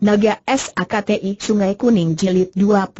Naga SAKTI Sungai Kuning Jilid 21.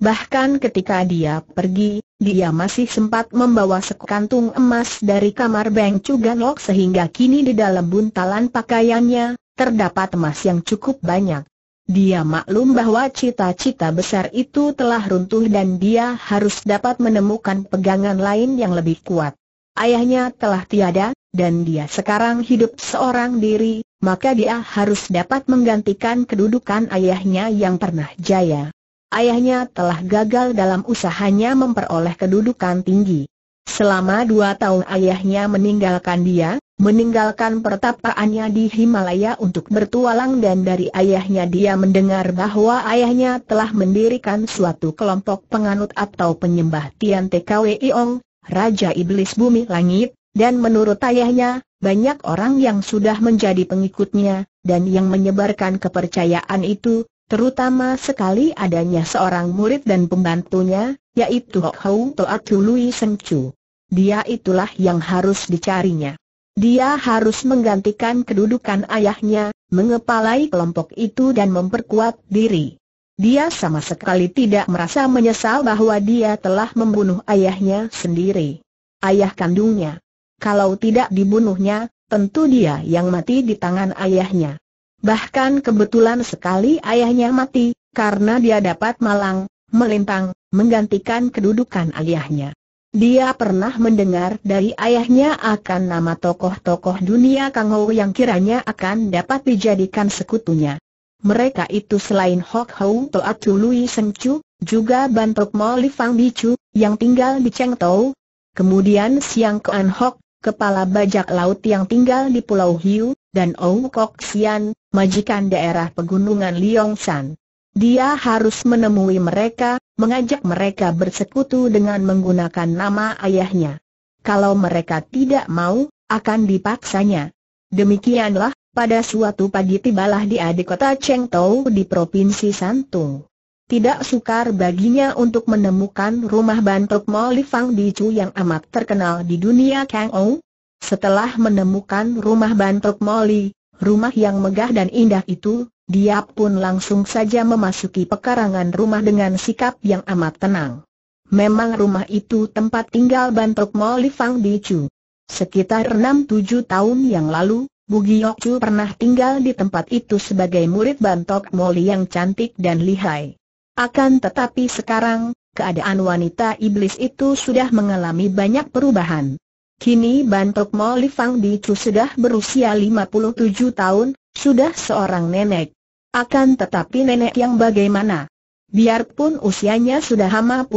Bahkan ketika dia pergi, dia masih sempat membawa sekantung emas dari kamar Beng Cuganlok sehingga kini di dalam buntalan pakaiannya, terdapat emas yang cukup banyak. Dia maklum bahwa cita-cita besar itu telah runtuh dan dia harus dapat menemukan pegangan lain yang lebih kuat. Ayahnya telah tiada, dan dia sekarang hidup seorang diri, maka dia harus dapat menggantikan kedudukan ayahnya yang pernah jaya. Ayahnya telah gagal dalam usahanya memperoleh kedudukan tinggi. Selama dua tahun ayahnya meninggalkan dia, meninggalkan pertapaannya di Himalaya untuk bertualang dan dari ayahnya dia mendengar bahwa ayahnya telah mendirikan suatu kelompok penganut atau penyembah Tian TKWI Ong, Raja Iblis Bumi Langit, dan menurut ayahnya, banyak orang yang sudah menjadi pengikutnya, dan yang menyebarkan kepercayaan itu, terutama sekali adanya seorang murid dan pembantunya, yaitu Hou Toatu Lui Chu. Dia itulah yang harus dicarinya. Dia harus menggantikan kedudukan ayahnya, mengepalai kelompok itu dan memperkuat diri. Dia sama sekali tidak merasa menyesal bahwa dia telah membunuh ayahnya sendiri. Ayah kandungnya. Kalau tidak dibunuhnya, tentu dia yang mati di tangan ayahnya. Bahkan kebetulan sekali ayahnya mati, karena dia dapat malang, melintang, menggantikan kedudukan ayahnya. Dia pernah mendengar dari ayahnya akan nama tokoh-tokoh dunia Kang Ho yang kiranya akan dapat dijadikan sekutunya. Mereka itu selain Hok Hou atau Lui Seng Chu, juga Ban Tok Mo Li Fang Chu, yang tinggal di Cheng Tau. Kemudian Siang Kuan Hok, kepala bajak laut yang tinggal di Pulau Hiu, dan Ou Kok Sian, majikan daerah pegunungan San. Dia harus menemui mereka, mengajak mereka bersekutu dengan menggunakan nama ayahnya. Kalau mereka tidak mau, akan dipaksanya. Demikianlah pada suatu pagi tibalah dia di kota Chengtou di Provinsi Santung. Tidak sukar baginya untuk menemukan rumah bantok Moli Fang Di Chu yang amat terkenal di dunia Kang Ou. Setelah menemukan rumah bantok Moli, rumah yang megah dan indah itu, dia pun langsung saja memasuki pekarangan rumah dengan sikap yang amat tenang. Memang rumah itu tempat tinggal bantok Moli Fang Di Chu. Sekitar 6-7 tahun yang lalu, Bugiok Chu pernah tinggal di tempat itu sebagai murid Bantok Moli yang cantik dan lihai. Akan tetapi sekarang, keadaan wanita iblis itu sudah mengalami banyak perubahan. Kini Bantok Moli Fang Di Chu sudah berusia 57 tahun, sudah seorang nenek. Akan tetapi nenek yang bagaimana? Biarpun usianya sudah 57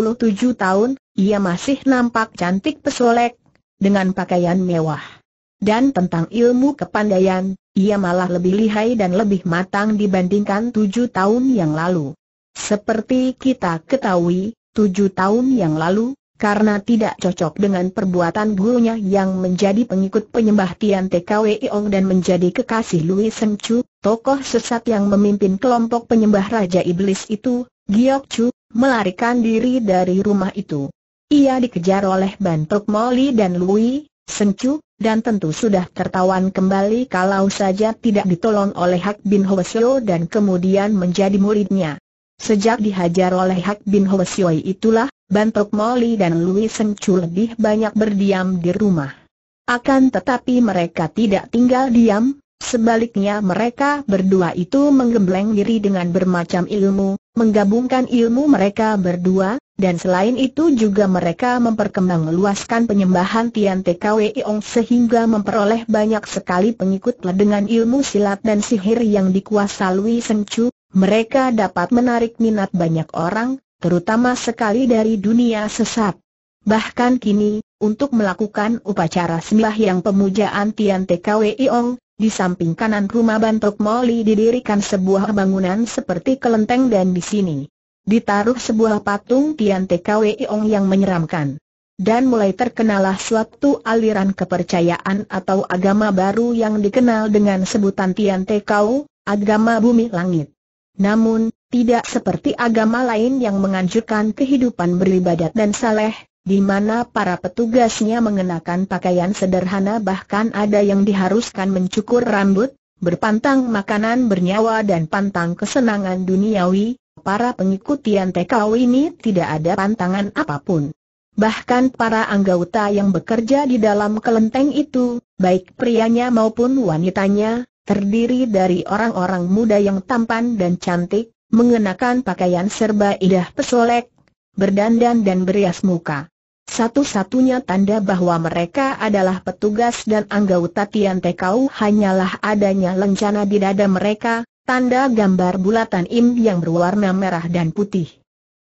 tahun, ia masih nampak cantik pesolek, dengan pakaian mewah. Dan tentang ilmu kepandaian, ia malah lebih lihai dan lebih matang dibandingkan tujuh tahun yang lalu. Seperti kita ketahui, tujuh tahun yang lalu, karena tidak cocok dengan perbuatan gurunya yang menjadi pengikut penyembah Tian TKW Ong dan menjadi kekasih Louis Seng Chu, tokoh sesat yang memimpin kelompok penyembah Raja Iblis itu, Giok Chu, melarikan diri dari rumah itu. Ia dikejar oleh Bantok Moli dan Louis. Sencu, dan tentu sudah tertawan kembali kalau saja tidak ditolong oleh Hak Bin Hwasyo dan kemudian menjadi muridnya. Sejak dihajar oleh Hak Bin Hwasyo itulah, Bantok Moli dan Louis Sencu lebih banyak berdiam di rumah. Akan tetapi mereka tidak tinggal diam, sebaliknya mereka berdua itu menggembleng diri dengan bermacam ilmu, menggabungkan ilmu mereka berdua, dan selain itu juga mereka memperkembangluaskan penyembahan Tian TKW Ong sehingga memperoleh banyak sekali pengikut dengan ilmu silat dan sihir yang dikuasa Lui Seng Chu, mereka dapat menarik minat banyak orang, terutama sekali dari dunia sesat. Bahkan kini, untuk melakukan upacara yang pemujaan Tian TKW Ong, di samping kanan rumah Bantok Moli didirikan sebuah bangunan seperti kelenteng dan di sini ditaruh sebuah patung Tian TKW Ong yang menyeramkan. Dan mulai terkenalah suatu aliran kepercayaan atau agama baru yang dikenal dengan sebutan Tian TKW, agama bumi langit. Namun, tidak seperti agama lain yang menganjurkan kehidupan beribadat dan saleh, di mana para petugasnya mengenakan pakaian sederhana bahkan ada yang diharuskan mencukur rambut, berpantang makanan bernyawa dan pantang kesenangan duniawi, para pengikut Tian Tekau ini tidak ada pantangan apapun. Bahkan para anggota yang bekerja di dalam kelenteng itu, baik prianya maupun wanitanya, terdiri dari orang-orang muda yang tampan dan cantik, mengenakan pakaian serba indah pesolek, berdandan dan berias muka. Satu-satunya tanda bahwa mereka adalah petugas dan anggota Tian Tekau hanyalah adanya lencana di dada mereka, Tanda gambar bulatan im yang berwarna merah dan putih.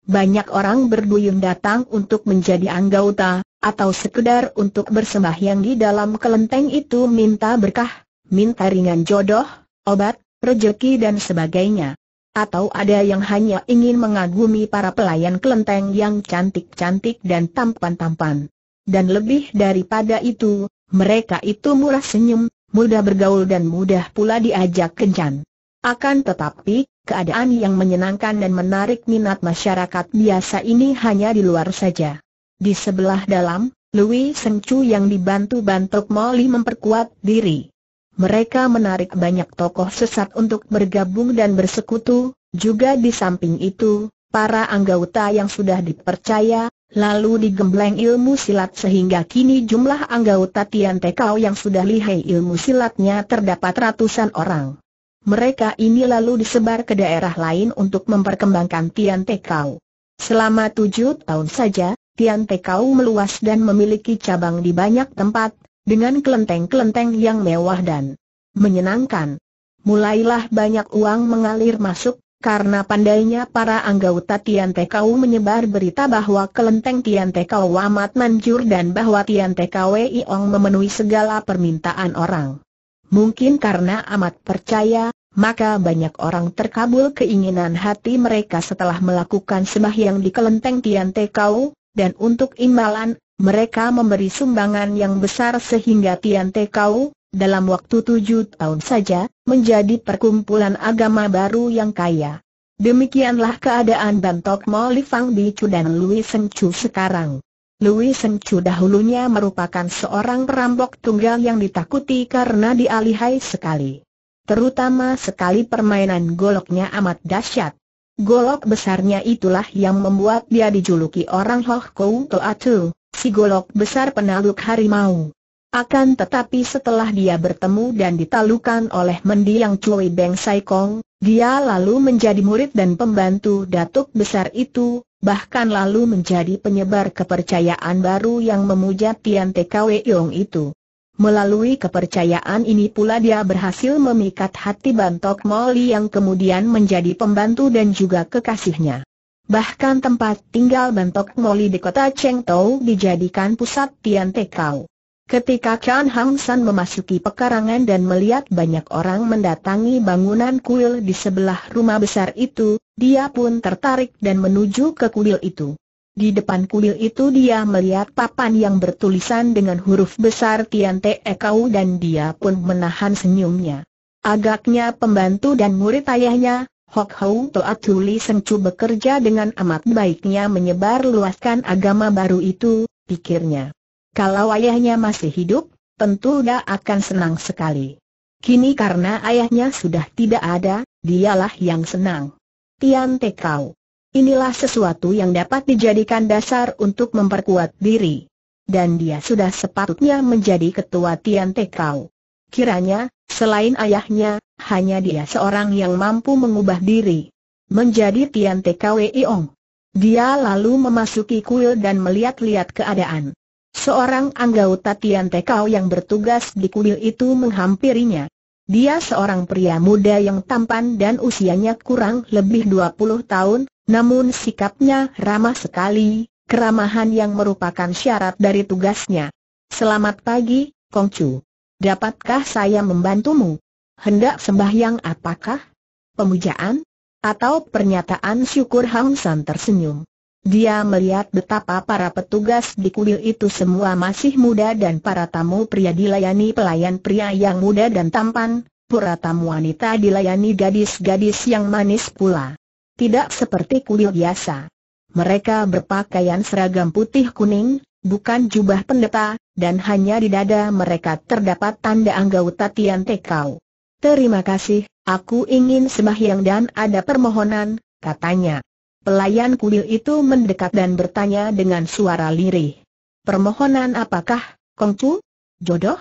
Banyak orang berduyun datang untuk menjadi anggota, atau sekedar untuk bersembahyang di dalam kelenteng itu minta berkah, minta ringan jodoh, obat, rejeki dan sebagainya. Atau ada yang hanya ingin mengagumi para pelayan kelenteng yang cantik-cantik dan tampan-tampan. Dan lebih daripada itu, mereka itu murah senyum, mudah bergaul dan mudah pula diajak kencan. Akan tetapi, keadaan yang menyenangkan dan menarik minat masyarakat biasa ini hanya di luar saja. Di sebelah dalam, Louis Sengcu yang dibantu Bantok Moli memperkuat diri. Mereka menarik banyak tokoh sesat untuk bergabung dan bersekutu, juga di samping itu, para anggota yang sudah dipercaya, lalu digembleng ilmu silat sehingga kini jumlah anggota Tian Tekau yang sudah lihai ilmu silatnya terdapat ratusan orang. Mereka ini lalu disebar ke daerah lain untuk memperkembangkan Tian Te Kau. Selama tujuh tahun saja, Tian Te Kau meluas dan memiliki cabang di banyak tempat, dengan kelenteng-kelenteng yang mewah dan menyenangkan. Mulailah banyak uang mengalir masuk, karena pandainya para anggota Tian Te Kau menyebar berita bahwa kelenteng Tian Te Kau amat manjur dan bahwa Tian Te TKW Iong memenuhi segala permintaan orang. Mungkin karena amat percaya, maka banyak orang terkabul keinginan hati mereka setelah melakukan sembahyang di kelenteng Tian Tekau, dan untuk imbalan, mereka memberi sumbangan yang besar sehingga Tian Tekau, dalam waktu tujuh tahun saja, menjadi perkumpulan agama baru yang kaya. Demikianlah keadaan Bantok Mo Li Fang Bicu dan Louis Seng Chu sekarang. Louis Seng Chu dahulunya merupakan seorang perampok tunggal yang ditakuti karena dialihai sekali terutama sekali permainan goloknya amat dahsyat. Golok besarnya itulah yang membuat dia dijuluki orang Hoh Kou Toatu, si golok besar penaluk harimau. Akan tetapi setelah dia bertemu dan ditalukan oleh mendiang Cui Beng Sai Kong, dia lalu menjadi murid dan pembantu datuk besar itu, bahkan lalu menjadi penyebar kepercayaan baru yang memuja Tian TKW Yong itu. Melalui kepercayaan ini pula dia berhasil memikat hati Bantok Moli yang kemudian menjadi pembantu dan juga kekasihnya. Bahkan tempat tinggal Bantok Moli di kota Chengtou dijadikan pusat Tian Tekau. Ketika Chan Hang San memasuki pekarangan dan melihat banyak orang mendatangi bangunan kuil di sebelah rumah besar itu, dia pun tertarik dan menuju ke kuil itu. Di depan kuil itu dia melihat papan yang bertulisan dengan huruf besar Tian Te Kau dan dia pun menahan senyumnya. Agaknya pembantu dan murid ayahnya, Hok Hou Toat Tuli Sengcu bekerja dengan amat baiknya menyebar luaskan agama baru itu, pikirnya. Kalau ayahnya masih hidup, tentu dia akan senang sekali. Kini karena ayahnya sudah tidak ada, dialah yang senang. Tian Te Kau Inilah sesuatu yang dapat dijadikan dasar untuk memperkuat diri. Dan dia sudah sepatutnya menjadi ketua Tian Tekau. Kiranya, selain ayahnya, hanya dia seorang yang mampu mengubah diri. Menjadi Tian Tekau Ong. Dia lalu memasuki kuil dan melihat-lihat keadaan. Seorang anggota Tian Tekau yang bertugas di kuil itu menghampirinya. Dia seorang pria muda yang tampan dan usianya kurang lebih 20 tahun, namun sikapnya ramah sekali, keramahan yang merupakan syarat dari tugasnya. Selamat pagi, Kongcu. Dapatkah saya membantumu? Hendak sembahyang apakah? Pemujaan? Atau pernyataan syukur Hang San tersenyum. Dia melihat betapa para petugas di kuil itu semua masih muda dan para tamu pria dilayani pelayan pria yang muda dan tampan, Pura tamu wanita dilayani gadis-gadis yang manis pula tidak seperti kuil biasa. Mereka berpakaian seragam putih kuning, bukan jubah pendeta, dan hanya di dada mereka terdapat tanda anggota Tian Tekau. Terima kasih, aku ingin sembahyang dan ada permohonan, katanya. Pelayan kuil itu mendekat dan bertanya dengan suara lirih. Permohonan apakah, Kongcu? Jodoh?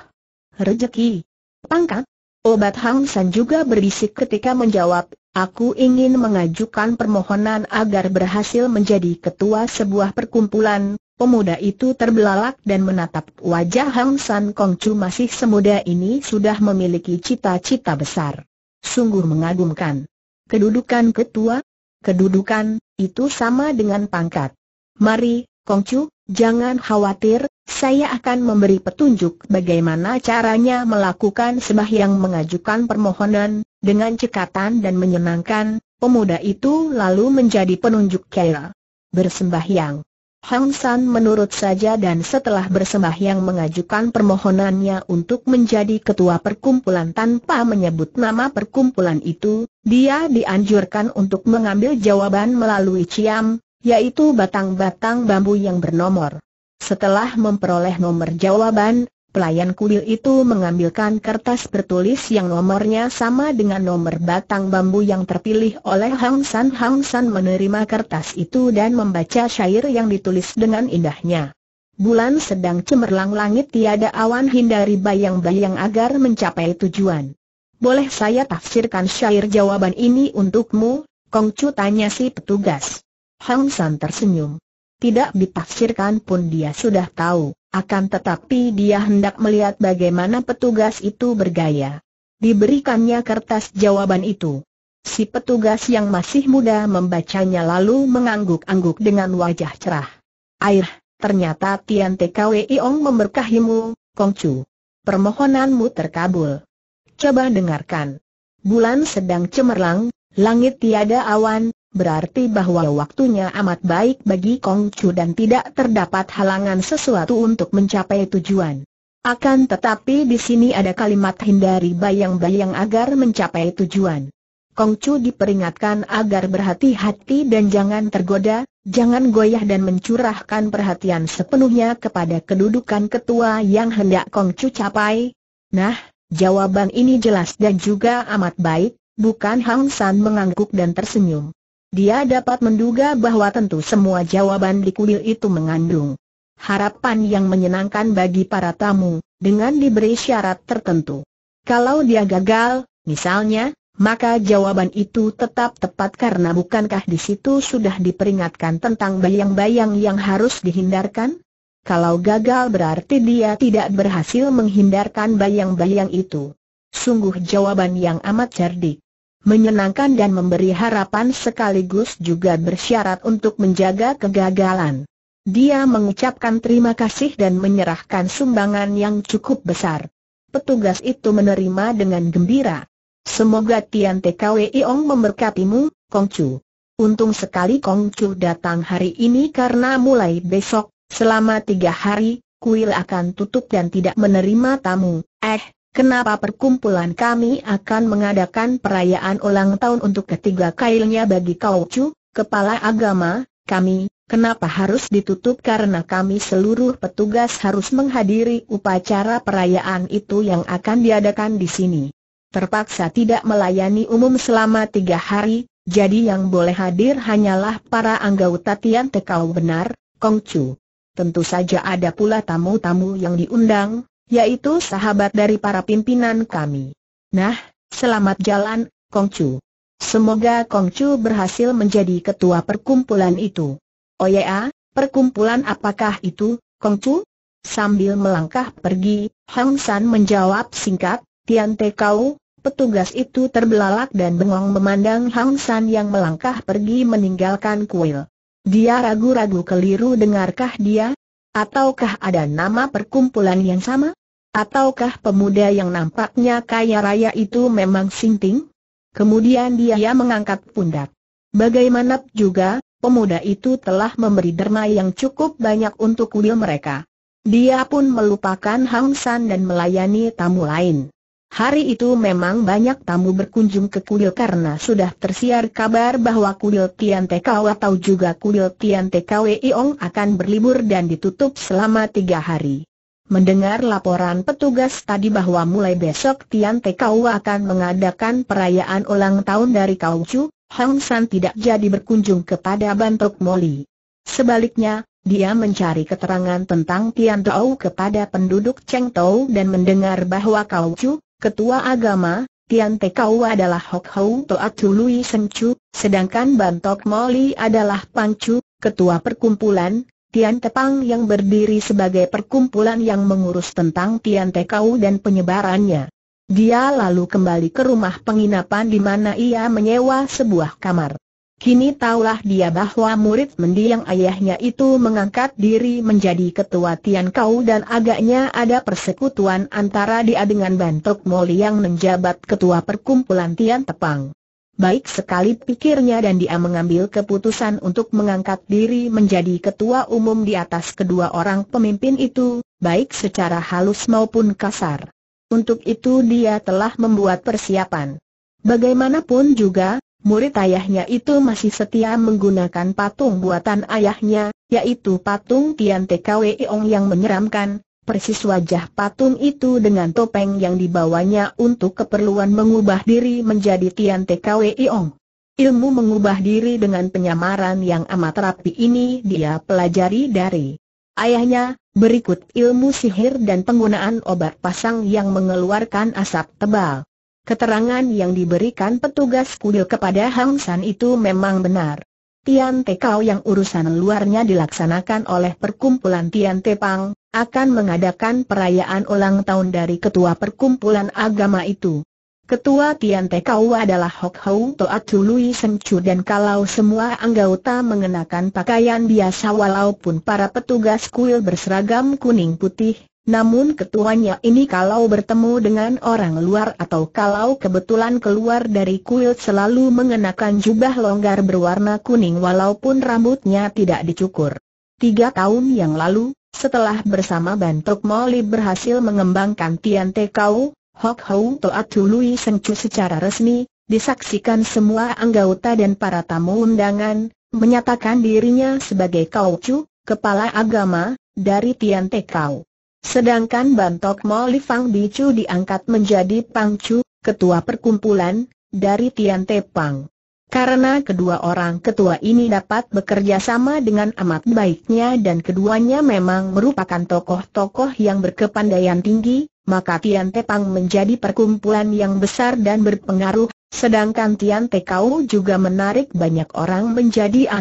Rezeki? Pangkat? Obat Hang San juga berbisik ketika menjawab, Aku ingin mengajukan permohonan agar berhasil menjadi ketua sebuah perkumpulan. Pemuda itu terbelalak dan menatap wajah Hang San Kong Chu masih semuda ini sudah memiliki cita-cita besar. Sungguh mengagumkan. Kedudukan ketua? Kedudukan, itu sama dengan pangkat. Mari, Kong Chu, jangan khawatir, saya akan memberi petunjuk bagaimana caranya melakukan sembahyang mengajukan permohonan, dengan cekatan dan menyenangkan, pemuda itu lalu menjadi penunjuk kera. Bersembahyang. Hang San menurut saja dan setelah bersembahyang mengajukan permohonannya untuk menjadi ketua perkumpulan tanpa menyebut nama perkumpulan itu, dia dianjurkan untuk mengambil jawaban melalui ciam, yaitu batang-batang bambu yang bernomor. Setelah memperoleh nomor jawaban, pelayan kuil itu mengambilkan kertas bertulis yang nomornya sama dengan nomor batang bambu yang terpilih oleh Hang San. Hang San menerima kertas itu dan membaca syair yang ditulis dengan indahnya. Bulan sedang cemerlang langit tiada awan hindari bayang-bayang agar mencapai tujuan. Boleh saya tafsirkan syair jawaban ini untukmu, Kongcu tanya si petugas. Hang San tersenyum tidak ditafsirkan pun dia sudah tahu, akan tetapi dia hendak melihat bagaimana petugas itu bergaya. Diberikannya kertas jawaban itu. Si petugas yang masih muda membacanya lalu mengangguk-angguk dengan wajah cerah. Air, ternyata Tian TKW Iong memberkahimu, Kong Chu. Permohonanmu terkabul. Coba dengarkan. Bulan sedang cemerlang, langit tiada awan, berarti bahwa waktunya amat baik bagi Kong Chu dan tidak terdapat halangan sesuatu untuk mencapai tujuan. Akan tetapi di sini ada kalimat hindari bayang-bayang agar mencapai tujuan. Kong Chu diperingatkan agar berhati-hati dan jangan tergoda, jangan goyah dan mencurahkan perhatian sepenuhnya kepada kedudukan ketua yang hendak Kong Chu capai. Nah, jawaban ini jelas dan juga amat baik, bukan Hang San mengangguk dan tersenyum. Dia dapat menduga bahwa tentu semua jawaban di kuil itu mengandung harapan yang menyenangkan bagi para tamu, dengan diberi syarat tertentu. Kalau dia gagal, misalnya, maka jawaban itu tetap tepat karena bukankah di situ sudah diperingatkan tentang bayang-bayang yang harus dihindarkan? Kalau gagal berarti dia tidak berhasil menghindarkan bayang-bayang itu. Sungguh jawaban yang amat cerdik menyenangkan dan memberi harapan sekaligus juga bersyarat untuk menjaga kegagalan. Dia mengucapkan terima kasih dan menyerahkan sumbangan yang cukup besar. Petugas itu menerima dengan gembira. Semoga Tian TKWI Ong memberkatimu, Kong Chu. Untung sekali Kong Chu datang hari ini karena mulai besok, selama tiga hari, kuil akan tutup dan tidak menerima tamu. Eh, Kenapa perkumpulan kami akan mengadakan perayaan ulang tahun untuk ketiga kailnya bagi kau cu, kepala agama, kami, kenapa harus ditutup karena kami seluruh petugas harus menghadiri upacara perayaan itu yang akan diadakan di sini. Terpaksa tidak melayani umum selama tiga hari, jadi yang boleh hadir hanyalah para anggota Tian kau benar, Kongcu. Tentu saja ada pula tamu-tamu yang diundang, yaitu sahabat dari para pimpinan kami. Nah, selamat jalan, Kongcu. Semoga Kongcu berhasil menjadi ketua perkumpulan itu. Oh ya, perkumpulan apakah itu, Kongcu? Sambil melangkah pergi, Hang San menjawab singkat, Tian Te Kau, petugas itu terbelalak dan bengong memandang Hang San yang melangkah pergi meninggalkan kuil. Dia ragu-ragu keliru dengarkah dia, Ataukah ada nama perkumpulan yang sama? Ataukah pemuda yang nampaknya kaya raya itu memang Sinting? Kemudian dia mengangkat pundak. Bagaimana juga, pemuda itu telah memberi derma yang cukup banyak untuk kuil mereka. Dia pun melupakan Hang San dan melayani tamu lain. Hari itu memang banyak tamu berkunjung ke kuil karena sudah tersiar kabar bahwa kuil Tian Tekau atau juga kuil Tian Tekau Iong akan berlibur dan ditutup selama tiga hari. Mendengar laporan petugas tadi bahwa mulai besok Tian Tekau akan mengadakan perayaan ulang tahun dari Kau Chu, Hong San tidak jadi berkunjung kepada Bantok Moli. Sebaliknya, dia mencari keterangan tentang Tian Tao kepada penduduk Cheng Tau dan mendengar bahwa Kau Chu, Ketua Agama, Tian Tekau adalah Hok Hou Toatu Lui Chu, sedangkan Bantok Moli adalah Pang Chu, Ketua Perkumpulan, Tian Tepang yang berdiri sebagai perkumpulan yang mengurus tentang Tian Tekau dan penyebarannya. Dia lalu kembali ke rumah penginapan di mana ia menyewa sebuah kamar. Kini taulah dia bahwa murid mendiang ayahnya itu mengangkat diri menjadi ketua Tian Kau dan agaknya ada persekutuan antara dia dengan Bantok Moli yang menjabat ketua perkumpulan Tian Tepang. Baik sekali pikirnya dan dia mengambil keputusan untuk mengangkat diri menjadi ketua umum di atas kedua orang pemimpin itu, baik secara halus maupun kasar. Untuk itu dia telah membuat persiapan. Bagaimanapun juga, murid ayahnya itu masih setia menggunakan patung buatan ayahnya, yaitu patung Tian TKW Eong yang menyeramkan, persis wajah patung itu dengan topeng yang dibawanya untuk keperluan mengubah diri menjadi Tian TKW Eong. Ilmu mengubah diri dengan penyamaran yang amat rapi ini dia pelajari dari ayahnya, berikut ilmu sihir dan penggunaan obat pasang yang mengeluarkan asap tebal. Keterangan yang diberikan petugas kuil kepada Hang San itu memang benar. Tian Te Kau yang urusan luarnya dilaksanakan oleh perkumpulan Tian Te Pang, akan mengadakan perayaan ulang tahun dari ketua perkumpulan agama itu. Ketua Tian Te Kau adalah Hok Hau Hou At Lui Sen Chu dan kalau semua anggota mengenakan pakaian biasa walaupun para petugas kuil berseragam kuning putih, namun ketuanya ini kalau bertemu dengan orang luar atau kalau kebetulan keluar dari kuil selalu mengenakan jubah longgar berwarna kuning walaupun rambutnya tidak dicukur. Tiga tahun yang lalu, setelah bersama Bantuk Moli berhasil mengembangkan Tian Tekau, Hok Hou Toat Lui Chu secara resmi, disaksikan semua anggota dan para tamu undangan, menyatakan dirinya sebagai Kau Chu, Kepala Agama, dari Tian Tekau. Sedangkan Bantok Moli Fang Bicu diangkat menjadi Pangcu, ketua perkumpulan, dari Tian Te Pang. Karena kedua orang ketua ini dapat bekerja sama dengan amat baiknya dan keduanya memang merupakan tokoh-tokoh yang berkepandaian tinggi, maka Tian Te Pang menjadi perkumpulan yang besar dan berpengaruh, sedangkan Tian Te Kau juga menarik banyak orang menjadi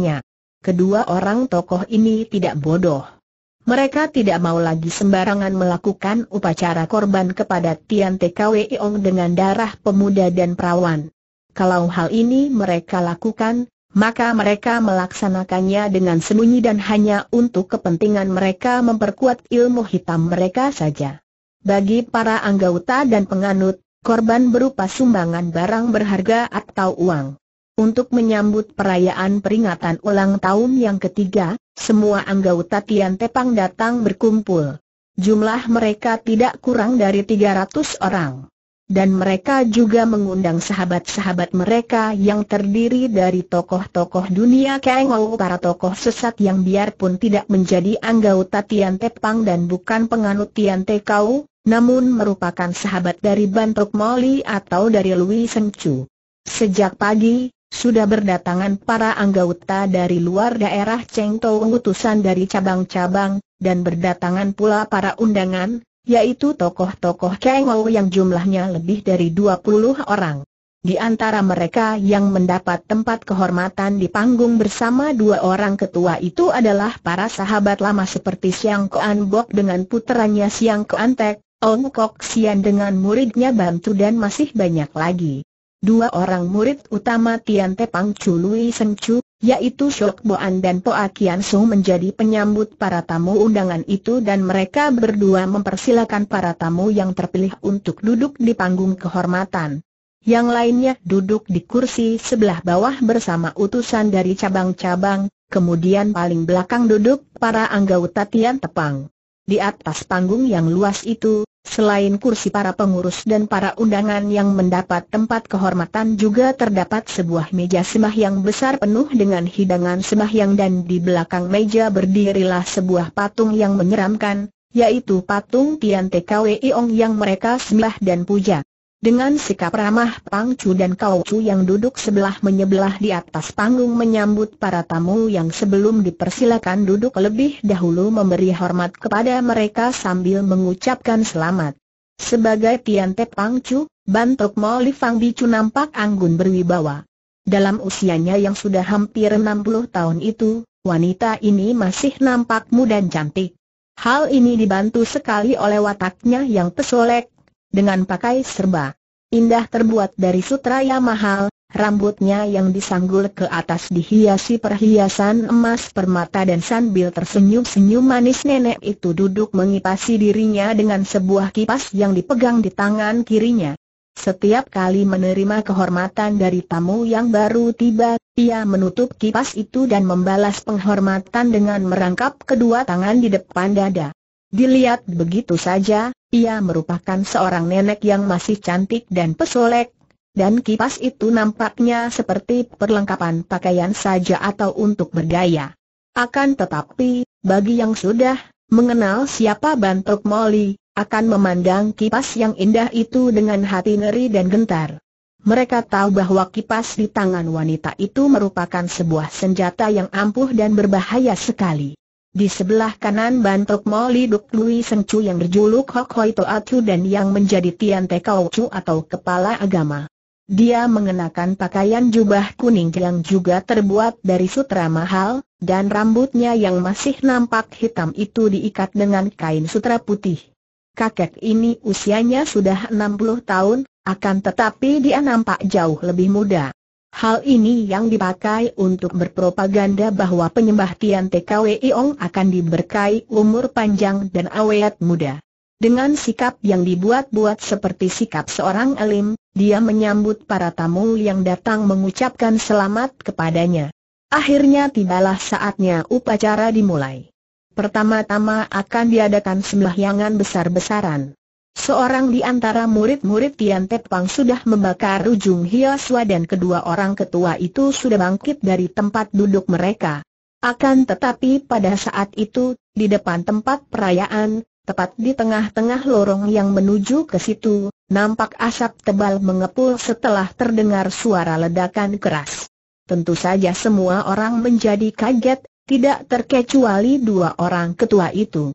nya Kedua orang tokoh ini tidak bodoh. Mereka tidak mau lagi sembarangan melakukan upacara korban kepada Tian TKW Ong dengan darah pemuda dan perawan. Kalau hal ini mereka lakukan, maka mereka melaksanakannya dengan sembunyi dan hanya untuk kepentingan mereka memperkuat ilmu hitam mereka saja. Bagi para anggota dan penganut, korban berupa sumbangan barang berharga atau uang. Untuk menyambut perayaan peringatan ulang tahun yang ketiga, semua anggota Tian Tepang datang berkumpul. Jumlah mereka tidak kurang dari 300 orang. Dan mereka juga mengundang sahabat-sahabat mereka yang terdiri dari tokoh-tokoh dunia Kengou para tokoh sesat yang biarpun tidak menjadi anggota Tian Tepang dan bukan penganut Tian Tekau, namun merupakan sahabat dari Bantok Moli atau dari Louis Sengchu. Sejak pagi, sudah berdatangan para anggota dari luar daerah Cheng Tou utusan dari cabang-cabang, dan berdatangan pula para undangan, yaitu tokoh-tokoh Cheng Ou yang jumlahnya lebih dari 20 orang. Di antara mereka yang mendapat tempat kehormatan di panggung bersama dua orang ketua itu adalah para sahabat lama seperti Siang Koan Bok dengan putranya Siang Koan Tek, Ong Kok Sian dengan muridnya Bantu dan masih banyak lagi dua orang murid utama Tian Te Pang Chu Lui Seng Chu, yaitu Shok Boan dan Toa Kian Su menjadi penyambut para tamu undangan itu dan mereka berdua mempersilakan para tamu yang terpilih untuk duduk di panggung kehormatan. Yang lainnya duduk di kursi sebelah bawah bersama utusan dari cabang-cabang, kemudian paling belakang duduk para anggota Tian Te Pang. Di atas panggung yang luas itu, selain kursi para pengurus dan para undangan yang mendapat tempat kehormatan juga terdapat sebuah meja yang besar penuh dengan hidangan yang dan di belakang meja berdirilah sebuah patung yang menyeramkan, yaitu patung Tian TKWI Ong yang mereka sembah dan puja. Dengan sikap ramah Pang Chu dan Kau Chu yang duduk sebelah menyebelah di atas panggung menyambut para tamu yang sebelum dipersilakan duduk lebih dahulu memberi hormat kepada mereka sambil mengucapkan selamat. Sebagai Tiante Pang Chu, Bantok Mo Li Fang Bicu nampak anggun berwibawa. Dalam usianya yang sudah hampir 60 tahun itu, wanita ini masih nampak muda dan cantik. Hal ini dibantu sekali oleh wataknya yang pesolek dengan pakai serba indah terbuat dari sutra yang mahal, rambutnya yang disanggul ke atas dihiasi perhiasan emas permata dan sambil tersenyum-senyum manis nenek itu duduk mengipasi dirinya dengan sebuah kipas yang dipegang di tangan kirinya. Setiap kali menerima kehormatan dari tamu yang baru tiba, ia menutup kipas itu dan membalas penghormatan dengan merangkap kedua tangan di depan dada. Dilihat begitu saja, ia merupakan seorang nenek yang masih cantik dan pesolek, dan kipas itu nampaknya seperti perlengkapan pakaian saja atau untuk bergaya. Akan tetapi, bagi yang sudah mengenal siapa Bantok Moli, akan memandang kipas yang indah itu dengan hati ngeri dan gentar. Mereka tahu bahwa kipas di tangan wanita itu merupakan sebuah senjata yang ampuh dan berbahaya sekali. Di sebelah kanan bantok Moli Duk Lui Seng Chu yang berjuluk Hok Hoi Toa Chu dan yang menjadi Tian Te Kau Chu atau Kepala Agama. Dia mengenakan pakaian jubah kuning yang juga terbuat dari sutra mahal, dan rambutnya yang masih nampak hitam itu diikat dengan kain sutra putih. Kakek ini usianya sudah 60 tahun, akan tetapi dia nampak jauh lebih muda. Hal ini yang dipakai untuk berpropaganda bahwa penyembah Tian TKW Iong akan diberkai umur panjang dan awet muda. Dengan sikap yang dibuat-buat seperti sikap seorang alim, dia menyambut para tamu yang datang mengucapkan selamat kepadanya. Akhirnya tibalah saatnya upacara dimulai. Pertama-tama akan diadakan sembahyangan besar-besaran. Seorang di antara murid-murid Tian Te Pang sudah membakar ujung hiaswa dan kedua orang ketua itu sudah bangkit dari tempat duduk mereka. Akan tetapi pada saat itu, di depan tempat perayaan, tepat di tengah-tengah lorong yang menuju ke situ, nampak asap tebal mengepul setelah terdengar suara ledakan keras. Tentu saja semua orang menjadi kaget, tidak terkecuali dua orang ketua itu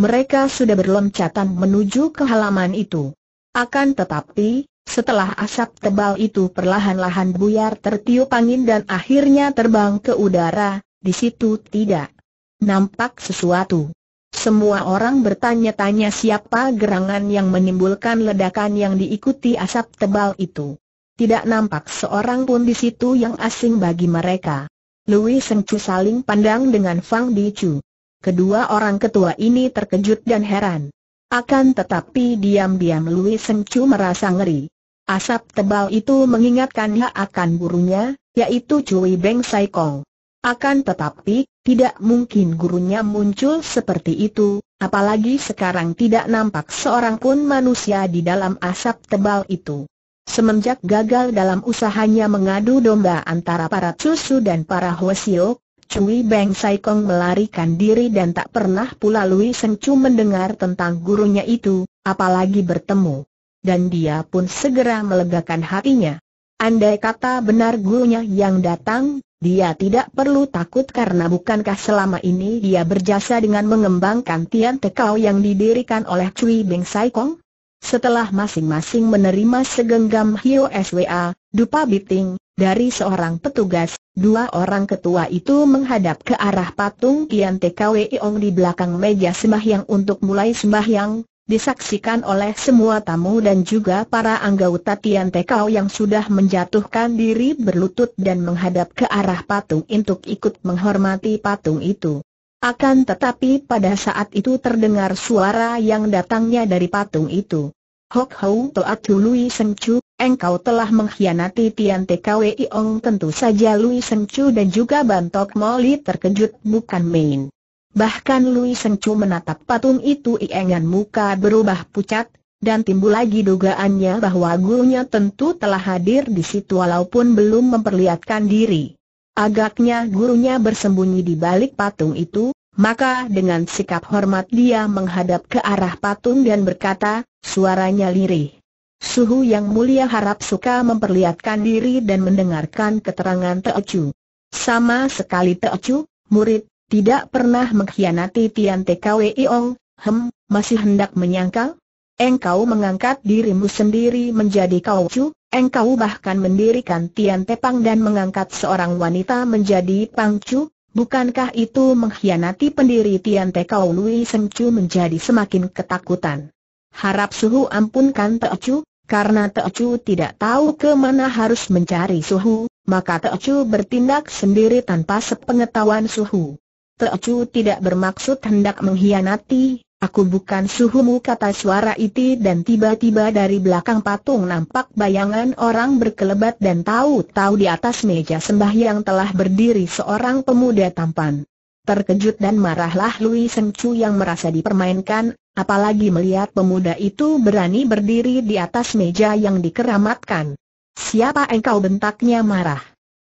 mereka sudah berloncatan menuju ke halaman itu. Akan tetapi, setelah asap tebal itu perlahan-lahan buyar tertiup angin dan akhirnya terbang ke udara, di situ tidak nampak sesuatu. Semua orang bertanya-tanya siapa gerangan yang menimbulkan ledakan yang diikuti asap tebal itu. Tidak nampak seorang pun di situ yang asing bagi mereka. Louis Sengcu saling pandang dengan Fang di Dicu. Kedua orang ketua ini terkejut dan heran. Akan tetapi diam-diam Lui Sencu merasa ngeri. Asap tebal itu mengingatkannya akan gurunya, yaitu Cui Beng Sai Kong. Akan tetapi, tidak mungkin gurunya muncul seperti itu, apalagi sekarang tidak nampak seorang pun manusia di dalam asap tebal itu. Semenjak gagal dalam usahanya mengadu domba antara para cusu dan para Hwasiok, Cui Beng Sai Kong melarikan diri dan tak pernah pula Lui Seng Chu mendengar tentang gurunya itu, apalagi bertemu. Dan dia pun segera melegakan hatinya. Andai kata benar gurunya yang datang, dia tidak perlu takut karena bukankah selama ini dia berjasa dengan mengembangkan Tian Tekau yang didirikan oleh Cui Beng Sai Kong? Setelah masing-masing menerima segenggam Hio SWA, dupa biting, dari seorang petugas, Dua orang ketua itu menghadap ke arah patung Kian TKW Ong di belakang meja sembahyang untuk mulai sembahyang, disaksikan oleh semua tamu dan juga para anggota Tian TKW yang sudah menjatuhkan diri berlutut dan menghadap ke arah patung untuk ikut menghormati patung itu. Akan tetapi pada saat itu terdengar suara yang datangnya dari patung itu. Hok Hou Toat Lui Chu, engkau telah mengkhianati Tian TKWI Ong tentu saja Lui Chu dan juga Bantok Moli terkejut bukan main. Bahkan Lui Chu menatap patung itu iengan muka berubah pucat, dan timbul lagi dugaannya bahwa gurunya tentu telah hadir di situ walaupun belum memperlihatkan diri. Agaknya gurunya bersembunyi di balik patung itu, maka dengan sikap hormat dia menghadap ke arah patung dan berkata, Suaranya lirih. Suhu yang mulia harap suka memperlihatkan diri dan mendengarkan keterangan Teocu. Sama sekali Teocu, murid, tidak pernah mengkhianati Tian TKW Iong, hem, masih hendak menyangkal? Engkau mengangkat dirimu sendiri menjadi Kaucu, engkau bahkan mendirikan Tian Tepang dan mengangkat seorang wanita menjadi Pangcu, bukankah itu mengkhianati pendiri Tian Tekau Lui Sengcu menjadi semakin ketakutan? Harap suhu ampunkan Teocu, karena Teocu tidak tahu ke mana harus mencari suhu, maka Teocu bertindak sendiri tanpa sepengetahuan suhu. Teocu tidak bermaksud hendak mengkhianati, Aku bukan suhumu kata suara itu dan tiba-tiba dari belakang patung nampak bayangan orang berkelebat dan tahu-tahu di atas meja sembahyang telah berdiri seorang pemuda tampan. Terkejut dan marahlah Louis Sengcu yang merasa dipermainkan, Apalagi melihat pemuda itu berani berdiri di atas meja yang dikeramatkan. Siapa engkau bentaknya marah?